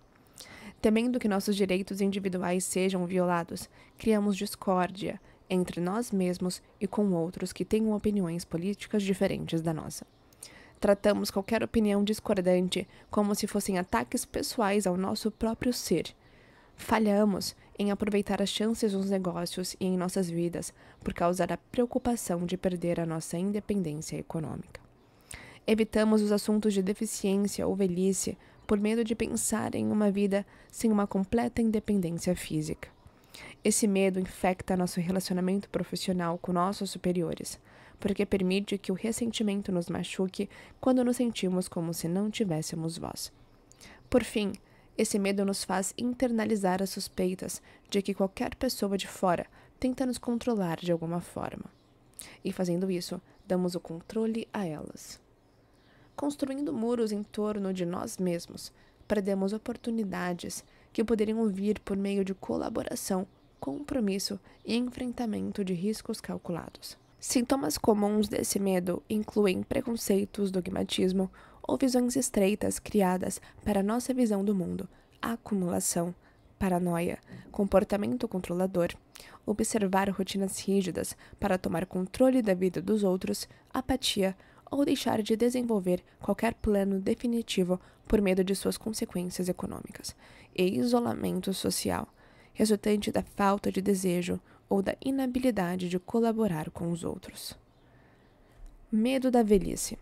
Temendo que nossos direitos individuais sejam violados, criamos discórdia entre nós mesmos e com outros que tenham opiniões políticas diferentes da nossa. Tratamos qualquer opinião discordante como se fossem ataques pessoais ao nosso próprio ser. Falhamos em aproveitar as chances nos negócios e em nossas vidas por causa da preocupação de perder a nossa independência econômica. Evitamos os assuntos de deficiência ou velhice por medo de pensar em uma vida sem uma completa independência física. Esse medo infecta nosso relacionamento profissional com nossos superiores, porque permite que o ressentimento nos machuque quando nos sentimos como se não tivéssemos voz. Por fim, esse medo nos faz internalizar as suspeitas de que qualquer pessoa de fora tenta nos controlar de alguma forma. E fazendo isso, damos o controle a elas. Construindo muros em torno de nós mesmos, perdemos oportunidades que poderiam vir por meio de colaboração, compromisso e enfrentamento de riscos calculados. Sintomas comuns desse medo incluem preconceitos, dogmatismo, ou visões estreitas criadas para nossa visão do mundo, acumulação, paranoia, comportamento controlador, observar rotinas rígidas para tomar controle da vida dos outros, apatia ou deixar de desenvolver qualquer plano definitivo por medo de suas consequências econômicas, e isolamento social, resultante da falta de desejo ou da inabilidade de colaborar com os outros. Medo da velhice.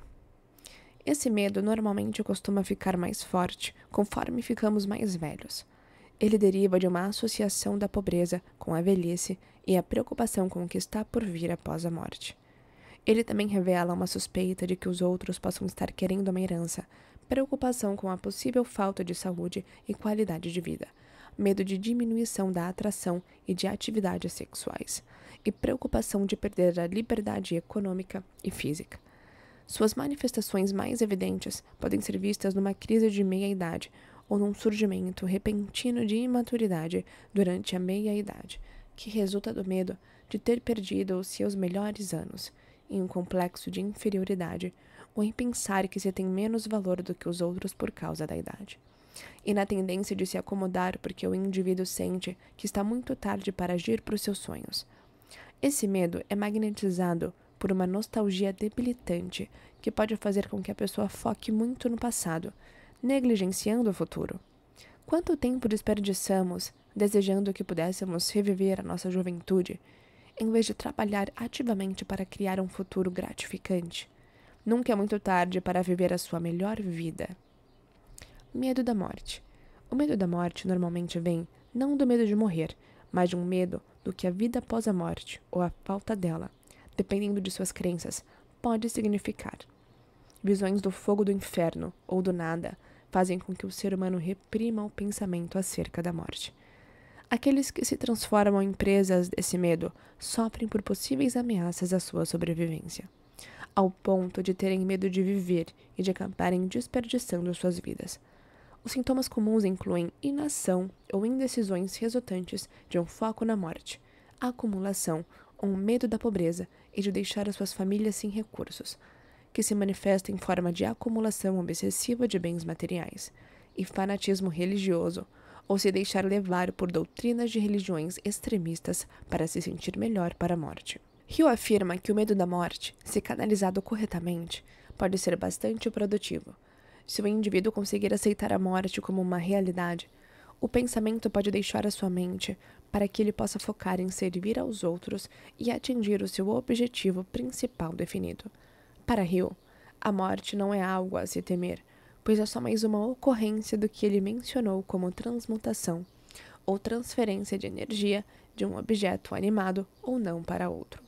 Esse medo normalmente costuma ficar mais forte conforme ficamos mais velhos. Ele deriva de uma associação da pobreza com a velhice e a preocupação com o que está por vir após a morte. Ele também revela uma suspeita de que os outros possam estar querendo uma herança, preocupação com a possível falta de saúde e qualidade de vida, medo de diminuição da atração e de atividades sexuais, e preocupação de perder a liberdade econômica e física. Suas manifestações mais evidentes podem ser vistas numa crise de meia-idade ou num surgimento repentino de imaturidade durante a meia-idade, que resulta do medo de ter perdido os seus melhores anos, em um complexo de inferioridade, ou em pensar que se tem menos valor do que os outros por causa da idade. E na tendência de se acomodar porque o indivíduo sente que está muito tarde para agir para os seus sonhos. Esse medo é magnetizado por uma nostalgia debilitante que pode fazer com que a pessoa foque muito no passado, negligenciando o futuro. Quanto tempo desperdiçamos desejando que pudéssemos reviver a nossa juventude, em vez de trabalhar ativamente para criar um futuro gratificante? Nunca é muito tarde para viver a sua melhor vida. Medo da morte. O medo da morte normalmente vem não do medo de morrer, mas de um medo do que a vida após a morte ou a falta dela dependendo de suas crenças, pode significar. Visões do fogo do inferno ou do nada fazem com que o ser humano reprima o pensamento acerca da morte. Aqueles que se transformam em presas desse medo sofrem por possíveis ameaças à sua sobrevivência, ao ponto de terem medo de viver e de acabarem desperdiçando suas vidas. Os sintomas comuns incluem inação ou indecisões resultantes de um foco na morte, acumulação ou um medo da pobreza e de deixar as suas famílias sem recursos, que se manifesta em forma de acumulação obsessiva de bens materiais e fanatismo religioso, ou se deixar levar por doutrinas de religiões extremistas para se sentir melhor para a morte. Rio afirma que o medo da morte, se canalizado corretamente, pode ser bastante produtivo. Se o indivíduo conseguir aceitar a morte como uma realidade, o pensamento pode deixar a sua mente para que ele possa focar em servir aos outros e atingir o seu objetivo principal definido. Para Hill, a morte não é algo a se temer, pois é só mais uma ocorrência do que ele mencionou como transmutação ou transferência de energia de um objeto animado ou não para outro.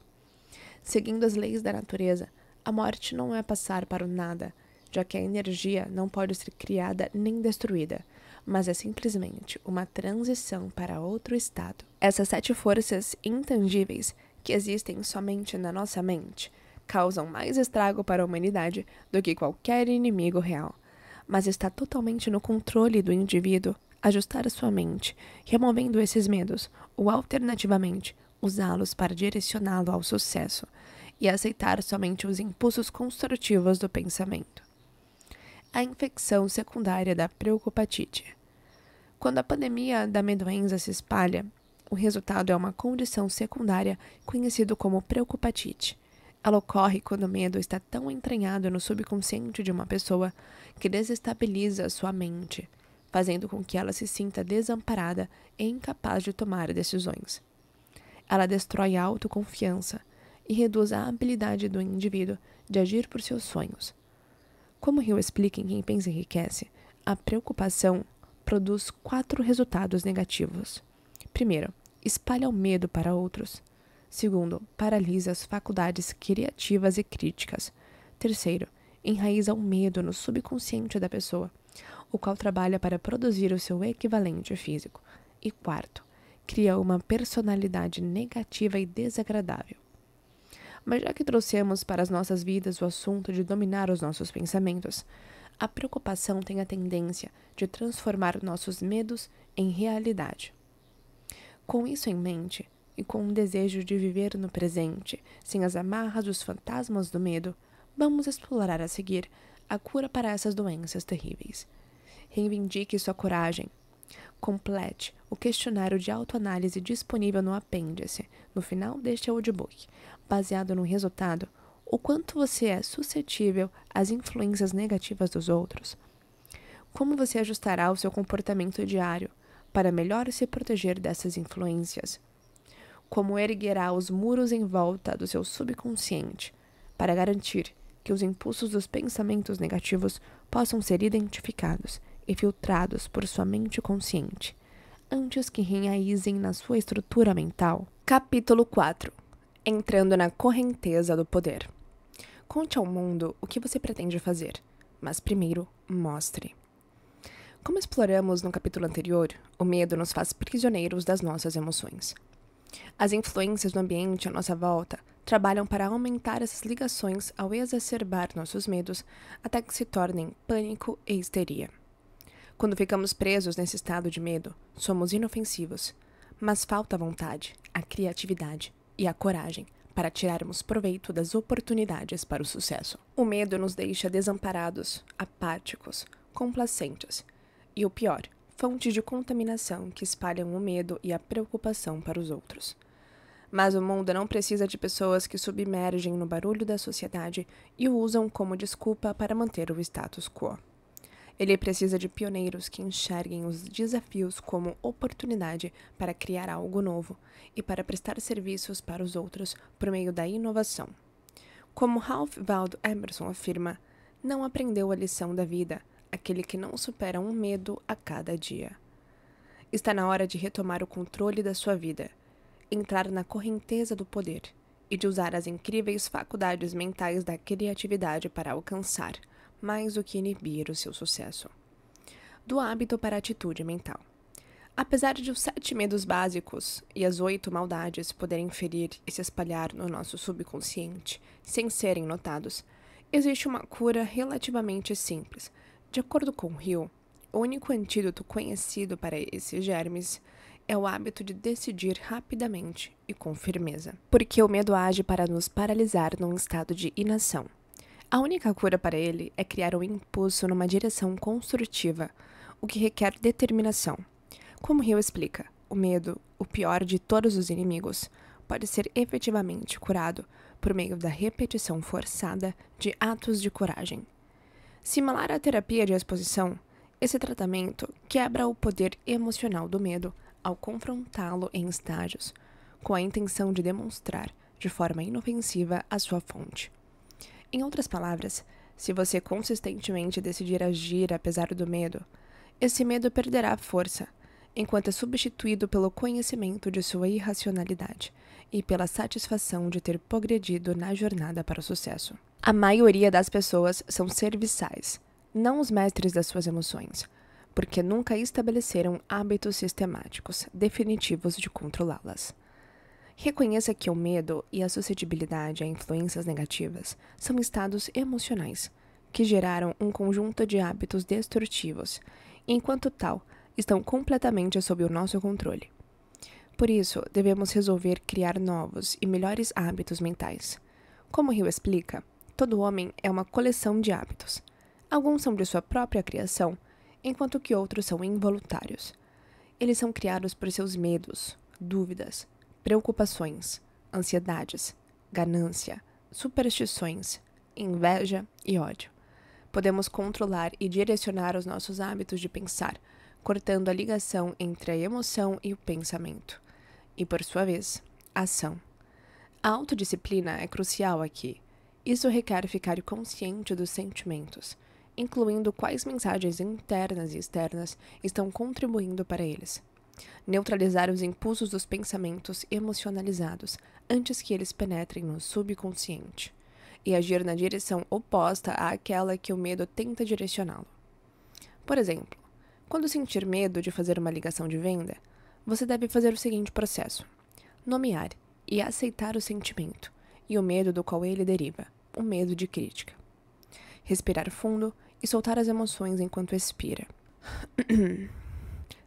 Seguindo as leis da natureza, a morte não é passar para o nada, já que a energia não pode ser criada nem destruída, mas é simplesmente uma transição para outro estado. Essas sete forças intangíveis, que existem somente na nossa mente, causam mais estrago para a humanidade do que qualquer inimigo real. Mas está totalmente no controle do indivíduo ajustar a sua mente, removendo esses medos, ou alternativamente, usá-los para direcioná-lo ao sucesso e aceitar somente os impulsos construtivos do pensamento. A infecção secundária da preocupatite. Quando a pandemia da medoensa se espalha, o resultado é uma condição secundária conhecida como preocupatite. Ela ocorre quando o medo está tão entranhado no subconsciente de uma pessoa que desestabiliza sua mente, fazendo com que ela se sinta desamparada e incapaz de tomar decisões. Ela destrói a autoconfiança e reduz a habilidade do indivíduo de agir por seus sonhos. Como Hill explica em Quem Pensa Enriquece, a preocupação produz quatro resultados negativos. Primeiro, espalha o medo para outros. Segundo, paralisa as faculdades criativas e críticas. Terceiro, enraiza o medo no subconsciente da pessoa, o qual trabalha para produzir o seu equivalente físico. E quarto, cria uma personalidade negativa e desagradável. Mas já que trouxemos para as nossas vidas o assunto de dominar os nossos pensamentos, a preocupação tem a tendência de transformar nossos medos em realidade. Com isso em mente, e com um desejo de viver no presente, sem as amarras dos fantasmas do medo, vamos explorar a seguir a cura para essas doenças terríveis. Reivindique sua coragem. Complete o questionário de autoanálise disponível no apêndice, no final deste audiobook, baseado no resultado o quanto você é suscetível às influências negativas dos outros. Como você ajustará o seu comportamento diário para melhor se proteger dessas influências? Como erguerá os muros em volta do seu subconsciente para garantir que os impulsos dos pensamentos negativos possam ser identificados e filtrados por sua mente consciente, antes que reenraizem na sua estrutura mental? Capítulo 4 Entrando na correnteza do poder. Conte ao mundo o que você pretende fazer, mas primeiro mostre. Como exploramos no capítulo anterior, o medo nos faz prisioneiros das nossas emoções. As influências do ambiente à nossa volta trabalham para aumentar essas ligações ao exacerbar nossos medos até que se tornem pânico e histeria. Quando ficamos presos nesse estado de medo, somos inofensivos, mas falta a vontade, a criatividade e a coragem para tirarmos proveito das oportunidades para o sucesso. O medo nos deixa desamparados, apáticos, complacentes e o pior, fontes de contaminação que espalham o medo e a preocupação para os outros. Mas o mundo não precisa de pessoas que submergem no barulho da sociedade e o usam como desculpa para manter o status quo. Ele precisa de pioneiros que enxerguem os desafios como oportunidade para criar algo novo e para prestar serviços para os outros por meio da inovação. Como Ralph Waldo Emerson afirma, não aprendeu a lição da vida aquele que não supera um medo a cada dia. Está na hora de retomar o controle da sua vida, entrar na correnteza do poder e de usar as incríveis faculdades mentais da criatividade para alcançar mais do que inibir o seu sucesso. Do hábito para a atitude mental. Apesar de os sete medos básicos e as oito maldades poderem ferir e se espalhar no nosso subconsciente sem serem notados, existe uma cura relativamente simples. De acordo com Hill, o único antídoto conhecido para esses germes é o hábito de decidir rapidamente e com firmeza, porque o medo age para nos paralisar num estado de inação. A única cura para ele é criar um impulso numa direção construtiva, o que requer determinação. Como Hill explica, o medo, o pior de todos os inimigos, pode ser efetivamente curado por meio da repetição forçada de atos de coragem. Similar à terapia de exposição, esse tratamento quebra o poder emocional do medo ao confrontá-lo em estágios, com a intenção de demonstrar de forma inofensiva a sua fonte. Em outras palavras, se você consistentemente decidir agir apesar do medo, esse medo perderá força, enquanto é substituído pelo conhecimento de sua irracionalidade e pela satisfação de ter progredido na jornada para o sucesso. A maioria das pessoas são serviçais, não os mestres das suas emoções, porque nunca estabeleceram hábitos sistemáticos definitivos de controlá-las. Reconheça que o medo e a suscetibilidade a influências negativas são estados emocionais que geraram um conjunto de hábitos destrutivos, e enquanto tal, estão completamente sob o nosso controle. Por isso, devemos resolver criar novos e melhores hábitos mentais. Como Hill explica, todo homem é uma coleção de hábitos. Alguns são de sua própria criação, enquanto que outros são involuntários. Eles são criados por seus medos, dúvidas, preocupações, ansiedades, ganância, superstições, inveja e ódio. Podemos controlar e direcionar os nossos hábitos de pensar, cortando a ligação entre a emoção e o pensamento. E por sua vez, ação. A autodisciplina é crucial aqui. Isso requer ficar consciente dos sentimentos, incluindo quais mensagens internas e externas estão contribuindo para eles neutralizar os impulsos dos pensamentos emocionalizados antes que eles penetrem no subconsciente e agir na direção oposta àquela que o medo tenta direcioná-lo. Por exemplo, quando sentir medo de fazer uma ligação de venda, você deve fazer o seguinte processo: nomear e aceitar o sentimento e o medo do qual ele deriva, o medo de crítica. Respirar fundo e soltar as emoções enquanto expira.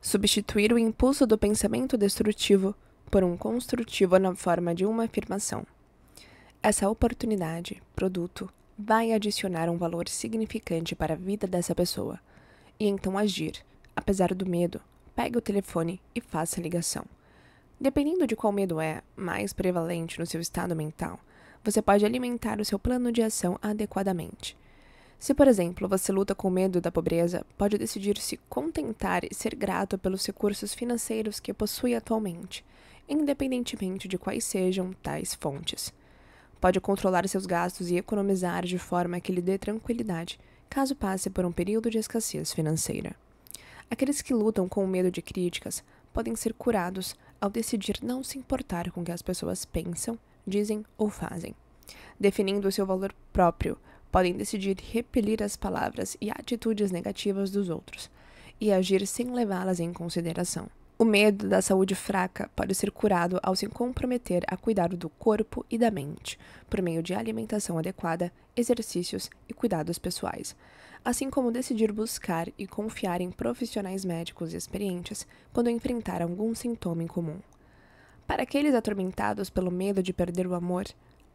substituir o impulso do pensamento destrutivo por um construtivo na forma de uma afirmação. Essa oportunidade, produto, vai adicionar um valor significante para a vida dessa pessoa. E então agir, apesar do medo, pegue o telefone e faça a ligação. Dependendo de qual medo é mais prevalente no seu estado mental, você pode alimentar o seu plano de ação adequadamente. Se, por exemplo, você luta com medo da pobreza, pode decidir se contentar e ser grato pelos recursos financeiros que possui atualmente, independentemente de quais sejam tais fontes. Pode controlar seus gastos e economizar de forma que lhe dê tranquilidade, caso passe por um período de escassez financeira. Aqueles que lutam com o medo de críticas podem ser curados ao decidir não se importar com o que as pessoas pensam, dizem ou fazem, definindo o seu valor próprio podem decidir repelir as palavras e atitudes negativas dos outros e agir sem levá-las em consideração. O medo da saúde fraca pode ser curado ao se comprometer a cuidar do corpo e da mente, por meio de alimentação adequada, exercícios e cuidados pessoais, assim como decidir buscar e confiar em profissionais médicos experientes quando enfrentar algum sintoma em comum. Para aqueles atormentados pelo medo de perder o amor,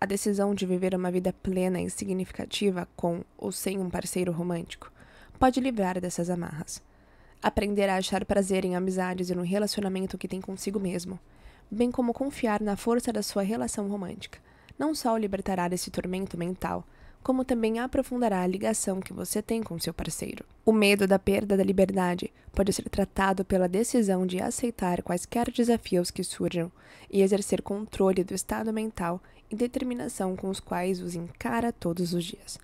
a decisão de viver uma vida plena e significativa com ou sem um parceiro romântico pode livrar dessas amarras. Aprender a achar prazer em amizades e no relacionamento que tem consigo mesmo, bem como confiar na força da sua relação romântica, não só o libertará desse tormento mental, como também aprofundará a ligação que você tem com seu parceiro. O medo da perda da liberdade pode ser tratado pela decisão de aceitar quaisquer desafios que surjam e exercer controle do estado mental e determinação com os quais os encara todos os dias.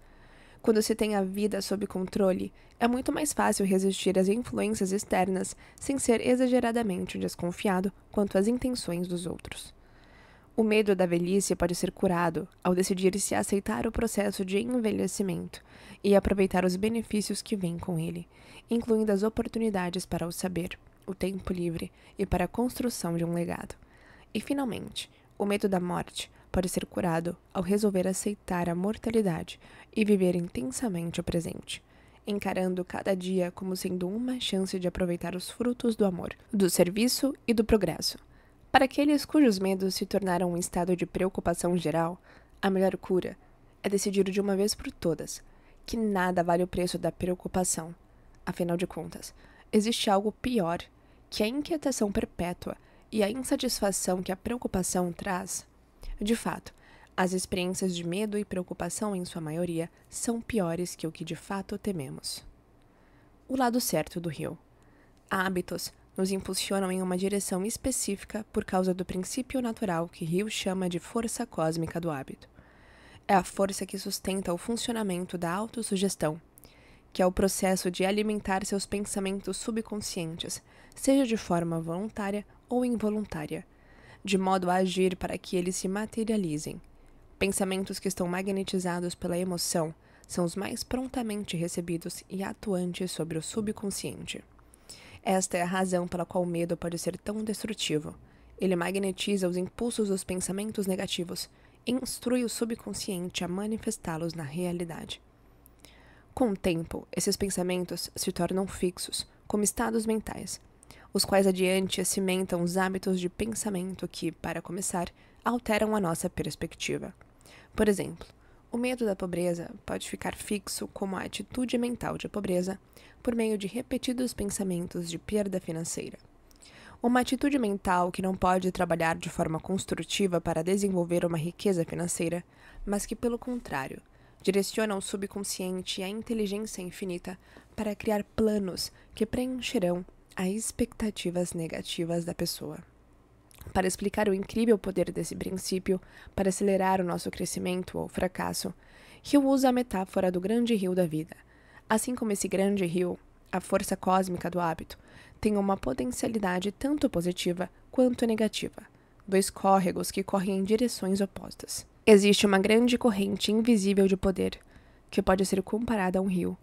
Quando se tem a vida sob controle, é muito mais fácil resistir às influências externas sem ser exageradamente desconfiado quanto às intenções dos outros. O medo da velhice pode ser curado ao decidir-se aceitar o processo de envelhecimento e aproveitar os benefícios que vêm com ele, incluindo as oportunidades para o saber, o tempo livre e para a construção de um legado. E, finalmente, o medo da morte pode ser curado ao resolver aceitar a mortalidade e viver intensamente o presente, encarando cada dia como sendo uma chance de aproveitar os frutos do amor, do serviço e do progresso. Para aqueles cujos medos se tornaram um estado de preocupação geral, a melhor cura é decidir de uma vez por todas que nada vale o preço da preocupação. Afinal de contas, existe algo pior que a inquietação perpétua e a insatisfação que a preocupação traz. De fato, as experiências de medo e preocupação, em sua maioria, são piores que o que de fato tememos. O lado certo do rio. hábitos nos impulsionam em uma direção específica por causa do princípio natural que Hill chama de força cósmica do hábito. É a força que sustenta o funcionamento da autossugestão, que é o processo de alimentar seus pensamentos subconscientes, seja de forma voluntária ou involuntária, de modo a agir para que eles se materializem. Pensamentos que estão magnetizados pela emoção são os mais prontamente recebidos e atuantes sobre o subconsciente. Esta é a razão pela qual o medo pode ser tão destrutivo. Ele magnetiza os impulsos dos pensamentos negativos e instrui o subconsciente a manifestá-los na realidade. Com o tempo, esses pensamentos se tornam fixos, como estados mentais, os quais adiante cimentam os hábitos de pensamento que, para começar, alteram a nossa perspectiva. Por exemplo, o medo da pobreza pode ficar fixo como a atitude mental de pobreza por meio de repetidos pensamentos de perda financeira. Uma atitude mental que não pode trabalhar de forma construtiva para desenvolver uma riqueza financeira, mas que, pelo contrário, direciona o subconsciente e a inteligência infinita para criar planos que preencherão as expectativas negativas da pessoa para explicar o incrível poder desse princípio para acelerar o nosso crescimento ou fracasso, Hill usa a metáfora do grande rio da vida. Assim como esse grande rio, a força cósmica do hábito, tem uma potencialidade tanto positiva quanto negativa, dois córregos que correm em direções opostas. Existe uma grande corrente invisível de poder, que pode ser comparada a um rio,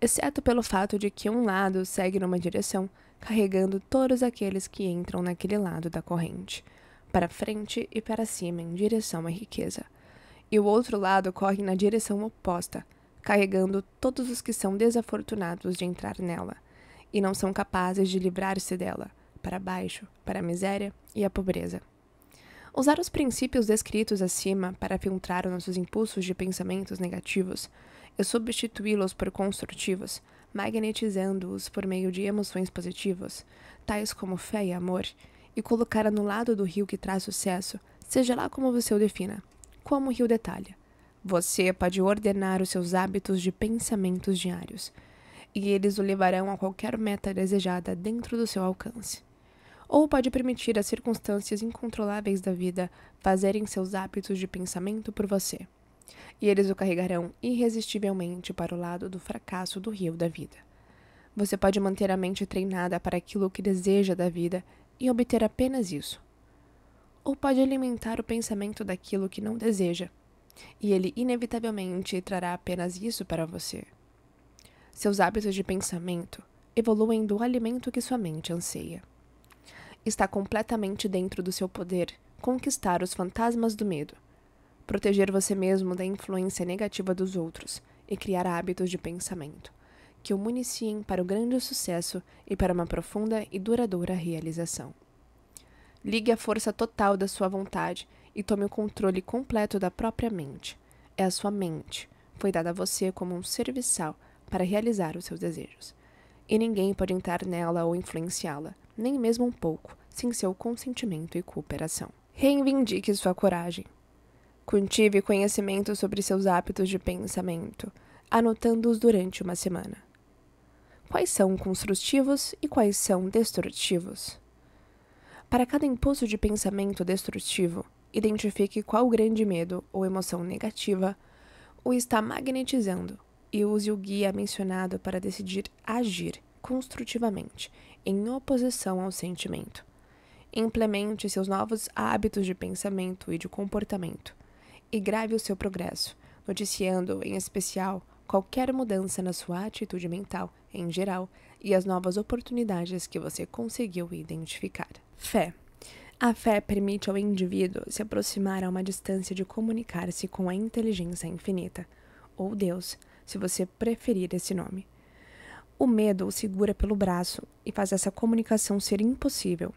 exceto pelo fato de que um lado segue numa direção carregando todos aqueles que entram naquele lado da corrente, para frente e para cima em direção à riqueza. E o outro lado corre na direção oposta, carregando todos os que são desafortunados de entrar nela e não são capazes de livrar-se dela, para baixo, para a miséria e a pobreza. Usar os princípios descritos acima para filtrar nossos impulsos de pensamentos negativos e substituí-los por construtivos magnetizando-os por meio de emoções positivas, tais como fé e amor, e colocara no lado do rio que traz sucesso, seja lá como você o defina. Como o rio detalha, você pode ordenar os seus hábitos de pensamentos diários, e eles o levarão a qualquer meta desejada dentro do seu alcance. Ou pode permitir as circunstâncias incontroláveis da vida fazerem seus hábitos de pensamento por você e eles o carregarão irresistivelmente para o lado do fracasso do rio da vida. Você pode manter a mente treinada para aquilo que deseja da vida e obter apenas isso. Ou pode alimentar o pensamento daquilo que não deseja, e ele inevitavelmente trará apenas isso para você. Seus hábitos de pensamento evoluem do alimento que sua mente anseia. Está completamente dentro do seu poder conquistar os fantasmas do medo proteger você mesmo da influência negativa dos outros e criar hábitos de pensamento que o municiem para o grande sucesso e para uma profunda e duradoura realização. Ligue a força total da sua vontade e tome o controle completo da própria mente. É a sua mente, foi dada a você como um serviçal para realizar os seus desejos. E ninguém pode entrar nela ou influenciá-la, nem mesmo um pouco, sem seu consentimento e cooperação. Reivindique sua coragem. Contive conhecimento sobre seus hábitos de pensamento, anotando-os durante uma semana. Quais são construtivos e quais são destrutivos? Para cada impulso de pensamento destrutivo, identifique qual grande medo ou emoção negativa o está magnetizando e use o guia mencionado para decidir agir construtivamente, em oposição ao sentimento. Implemente seus novos hábitos de pensamento e de comportamento e grave o seu progresso, noticiando, em especial, qualquer mudança na sua atitude mental, em geral, e as novas oportunidades que você conseguiu identificar. Fé. A fé permite ao indivíduo se aproximar a uma distância de comunicar-se com a inteligência infinita, ou Deus, se você preferir esse nome. O medo o segura pelo braço e faz essa comunicação ser impossível.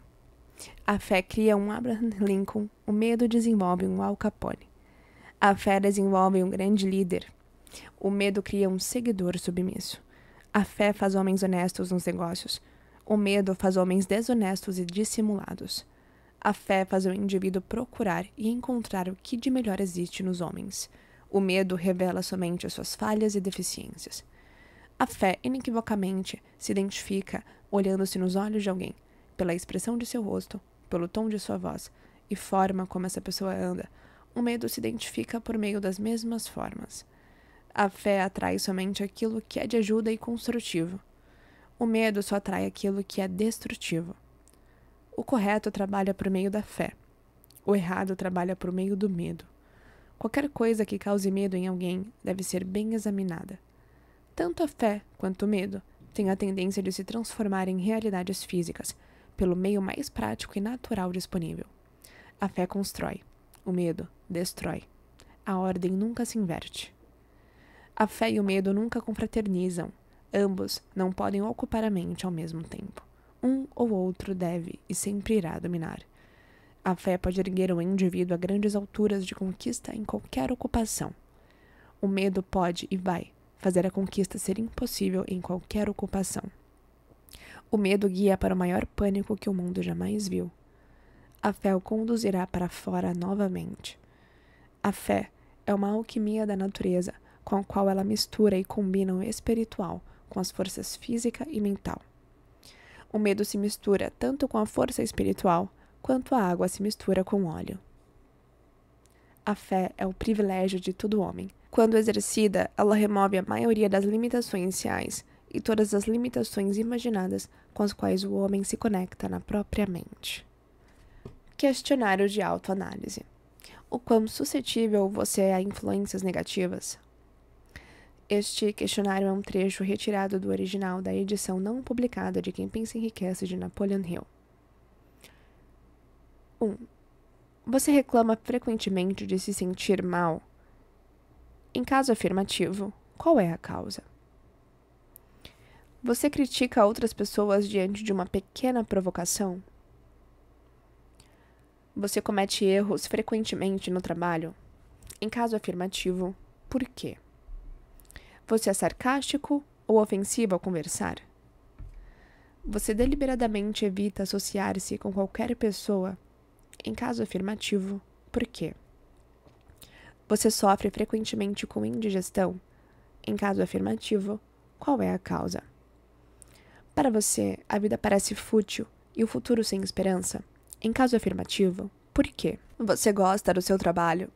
A fé cria um Abraham Lincoln, o medo desenvolve um Al Capone. A fé desenvolve um grande líder. O medo cria um seguidor submisso. A fé faz homens honestos nos negócios. O medo faz homens desonestos e dissimulados. A fé faz o indivíduo procurar e encontrar o que de melhor existe nos homens. O medo revela somente as suas falhas e deficiências. A fé, inequivocamente, se identifica olhando-se nos olhos de alguém, pela expressão de seu rosto, pelo tom de sua voz e forma como essa pessoa anda, o medo se identifica por meio das mesmas formas. A fé atrai somente aquilo que é de ajuda e construtivo. O medo só atrai aquilo que é destrutivo. O correto trabalha por meio da fé. O errado trabalha por meio do medo. Qualquer coisa que cause medo em alguém deve ser bem examinada. Tanto a fé quanto o medo têm a tendência de se transformar em realidades físicas, pelo meio mais prático e natural disponível. A fé constrói, o medo destrói. A ordem nunca se inverte. A fé e o medo nunca confraternizam. Ambos não podem ocupar a mente ao mesmo tempo. Um ou outro deve e sempre irá dominar. A fé pode erguer um indivíduo a grandes alturas de conquista em qualquer ocupação. O medo pode e vai fazer a conquista ser impossível em qualquer ocupação. O medo guia para o maior pânico que o mundo jamais viu a fé o conduzirá para fora novamente. A fé é uma alquimia da natureza com a qual ela mistura e combina o espiritual com as forças física e mental. O medo se mistura tanto com a força espiritual quanto a água se mistura com o óleo. A fé é o privilégio de todo homem. Quando exercida, ela remove a maioria das limitações ciais e todas as limitações imaginadas com as quais o homem se conecta na própria mente. Questionário de autoanálise. O quão suscetível você é a influências negativas? Este questionário é um trecho retirado do original da edição não publicada de Quem Pensa Enriquece de Napoleon Hill. 1. Um, você reclama frequentemente de se sentir mal? Em caso afirmativo, qual é a causa? Você critica outras pessoas diante de uma pequena provocação? Você comete erros frequentemente no trabalho? Em caso afirmativo, por quê? Você é sarcástico ou ofensivo ao conversar? Você deliberadamente evita associar-se com qualquer pessoa? Em caso afirmativo, por quê? Você sofre frequentemente com indigestão? Em caso afirmativo, qual é a causa? Para você, a vida parece fútil e o futuro sem esperança? Em caso afirmativo, por quê? Você gosta do seu trabalho?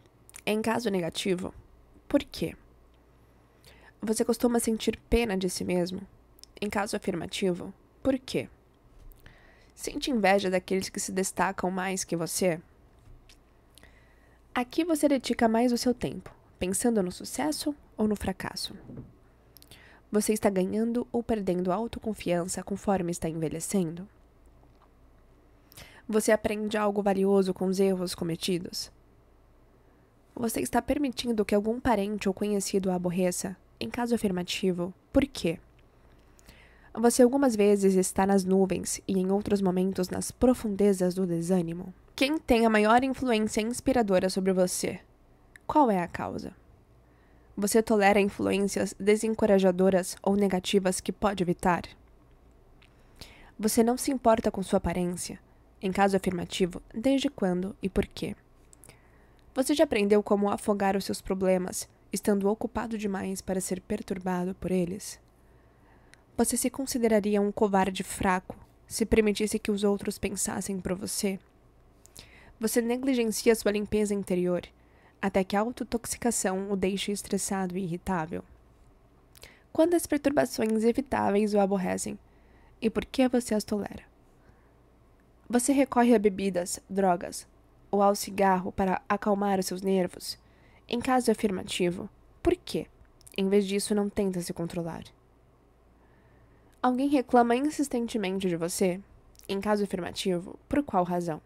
Em caso negativo, por quê? Você costuma sentir pena de si mesmo? Em caso afirmativo, por quê? Sente inveja daqueles que se destacam mais que você? Aqui você dedica mais o seu tempo, pensando no sucesso ou no fracasso. Você está ganhando ou perdendo autoconfiança conforme está envelhecendo? Você aprende algo valioso com os erros cometidos? Você está permitindo que algum parente ou conhecido a aborreça? Em caso afirmativo, por quê? Você algumas vezes está nas nuvens e em outros momentos nas profundezas do desânimo. Quem tem a maior influência inspiradora sobre você? Qual é a causa? Você tolera influências desencorajadoras ou negativas que pode evitar? Você não se importa com sua aparência, em caso afirmativo, desde quando e por quê? Você já aprendeu como afogar os seus problemas, estando ocupado demais para ser perturbado por eles? Você se consideraria um covarde fraco se permitisse que os outros pensassem por você? Você negligencia sua limpeza interior, até que a autotoxicação o deixe estressado e irritável. Quantas perturbações evitáveis o aborrecem? E por que você as tolera? Você recorre a bebidas, drogas ou ao cigarro para acalmar os seus nervos? Em caso afirmativo, por quê? em vez disso, não tenta se controlar? Alguém reclama insistentemente de você? Em caso afirmativo, por qual razão?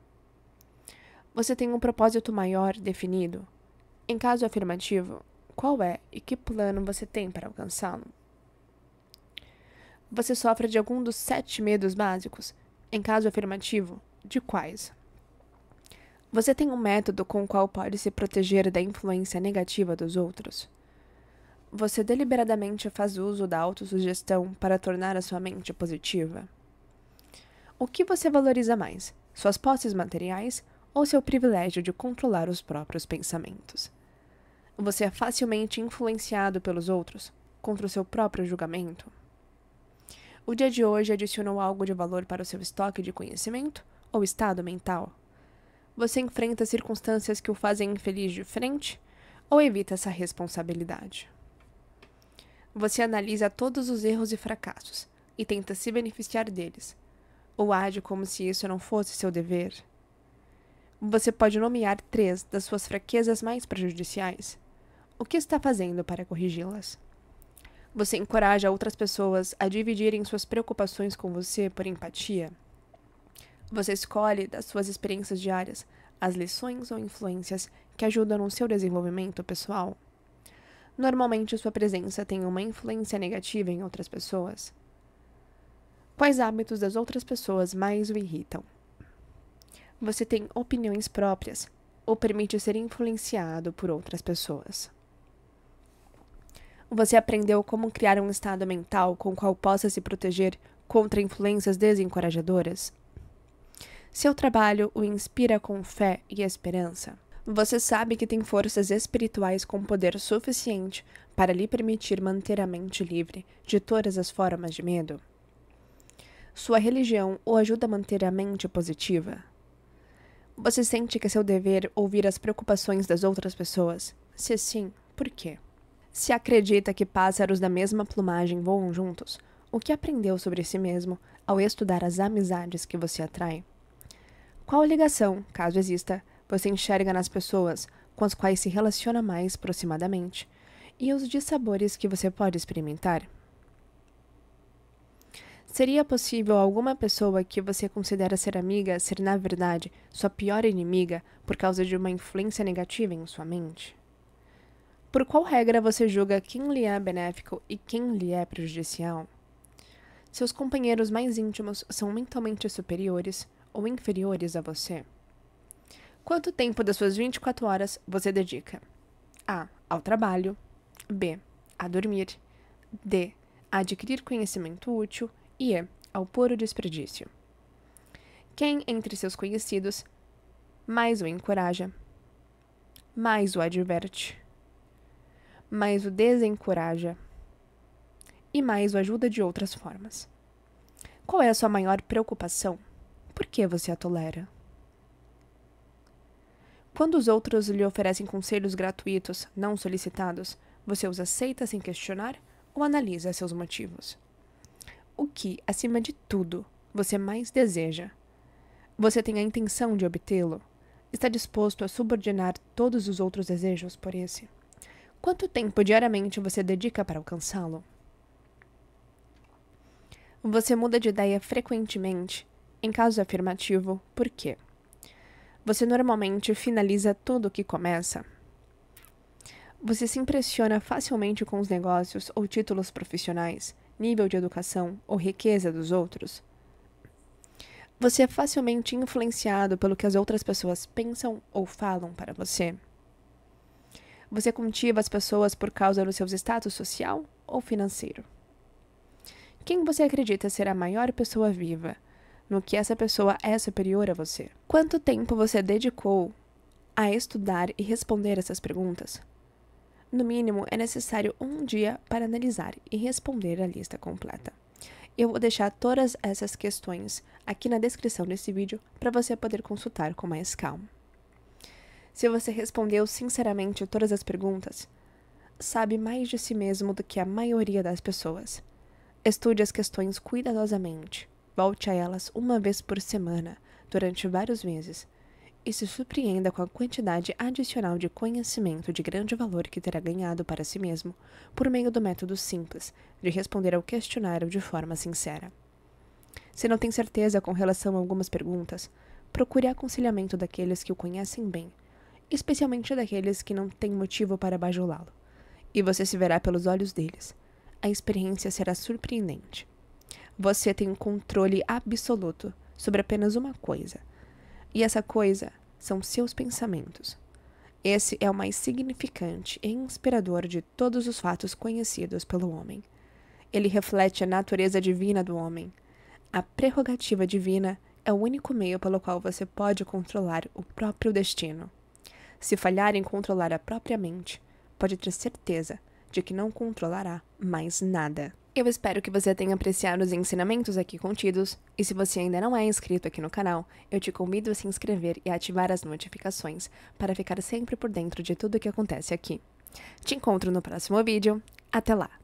Você tem um propósito maior definido? Em caso afirmativo, qual é e que plano você tem para alcançá-lo? Você sofre de algum dos sete medos básicos, em caso afirmativo, de quais? Você tem um método com o qual pode se proteger da influência negativa dos outros? Você deliberadamente faz uso da autossugestão para tornar a sua mente positiva? O que você valoriza mais, suas posses materiais ou seu privilégio de controlar os próprios pensamentos? Você é facilmente influenciado pelos outros contra o seu próprio julgamento? O dia de hoje adicionou algo de valor para o seu estoque de conhecimento ou estado mental? Você enfrenta circunstâncias que o fazem infeliz de frente ou evita essa responsabilidade? Você analisa todos os erros e fracassos e tenta se beneficiar deles, ou age como se isso não fosse seu dever? Você pode nomear três das suas fraquezas mais prejudiciais. O que está fazendo para corrigi-las? Você encoraja outras pessoas a dividirem suas preocupações com você por empatia? Você escolhe das suas experiências diárias as lições ou influências que ajudam no seu desenvolvimento pessoal? Normalmente, sua presença tem uma influência negativa em outras pessoas. Quais hábitos das outras pessoas mais o irritam? Você tem opiniões próprias ou permite ser influenciado por outras pessoas? Você aprendeu como criar um estado mental com o qual possa se proteger contra influências desencorajadoras? Seu trabalho o inspira com fé e esperança. Você sabe que tem forças espirituais com poder suficiente para lhe permitir manter a mente livre de todas as formas de medo? Sua religião o ajuda a manter a mente positiva? Você sente que é seu dever ouvir as preocupações das outras pessoas? Se sim, por quê? Se acredita que pássaros da mesma plumagem voam juntos, o que aprendeu sobre si mesmo ao estudar as amizades que você atrai? Qual ligação, caso exista, você enxerga nas pessoas com as quais se relaciona mais aproximadamente? E os dissabores que você pode experimentar? Seria possível alguma pessoa que você considera ser amiga ser, na verdade, sua pior inimiga por causa de uma influência negativa em sua mente? Por qual regra você julga quem lhe é benéfico e quem lhe é prejudicial? Seus companheiros mais íntimos são mentalmente superiores ou inferiores a você? Quanto tempo das suas 24 horas você dedica? A. Ao trabalho. B. A dormir. D. A adquirir conhecimento útil. E E. Ao puro desperdício. Quem entre seus conhecidos mais o encoraja, mais o adverte, mais o desencoraja e mais o ajuda de outras formas. Qual é a sua maior preocupação? Por que você a tolera? Quando os outros lhe oferecem conselhos gratuitos, não solicitados, você os aceita sem questionar ou analisa seus motivos? O que, acima de tudo, você mais deseja? Você tem a intenção de obtê-lo? Está disposto a subordinar todos os outros desejos por esse? Quanto tempo diariamente você dedica para alcançá-lo? Você muda de ideia frequentemente? Em caso afirmativo, por quê? Você normalmente finaliza tudo o que começa? Você se impressiona facilmente com os negócios ou títulos profissionais, nível de educação ou riqueza dos outros? Você é facilmente influenciado pelo que as outras pessoas pensam ou falam para você? Você cultiva as pessoas por causa do seu status social ou financeiro? Quem você acredita ser a maior pessoa viva? No que essa pessoa é superior a você? Quanto tempo você dedicou a estudar e responder essas perguntas? No mínimo, é necessário um dia para analisar e responder a lista completa. Eu vou deixar todas essas questões aqui na descrição desse vídeo para você poder consultar com mais calma. Se você respondeu sinceramente todas as perguntas, sabe mais de si mesmo do que a maioria das pessoas. Estude as questões cuidadosamente, volte a elas uma vez por semana, durante vários meses, e se surpreenda com a quantidade adicional de conhecimento de grande valor que terá ganhado para si mesmo por meio do método simples de responder ao questionário de forma sincera. Se não tem certeza com relação a algumas perguntas, procure aconselhamento daqueles que o conhecem bem especialmente daqueles que não têm motivo para bajulá-lo. E você se verá pelos olhos deles. A experiência será surpreendente. Você tem um controle absoluto sobre apenas uma coisa. E essa coisa são seus pensamentos. Esse é o mais significante e inspirador de todos os fatos conhecidos pelo homem. Ele reflete a natureza divina do homem. A prerrogativa divina é o único meio pelo qual você pode controlar o próprio destino. Se falhar em controlar a própria mente, pode ter certeza de que não controlará mais nada. Eu espero que você tenha apreciado os ensinamentos aqui contidos, e se você ainda não é inscrito aqui no canal, eu te convido a se inscrever e ativar as notificações para ficar sempre por dentro de tudo o que acontece aqui. Te encontro no próximo vídeo, até lá!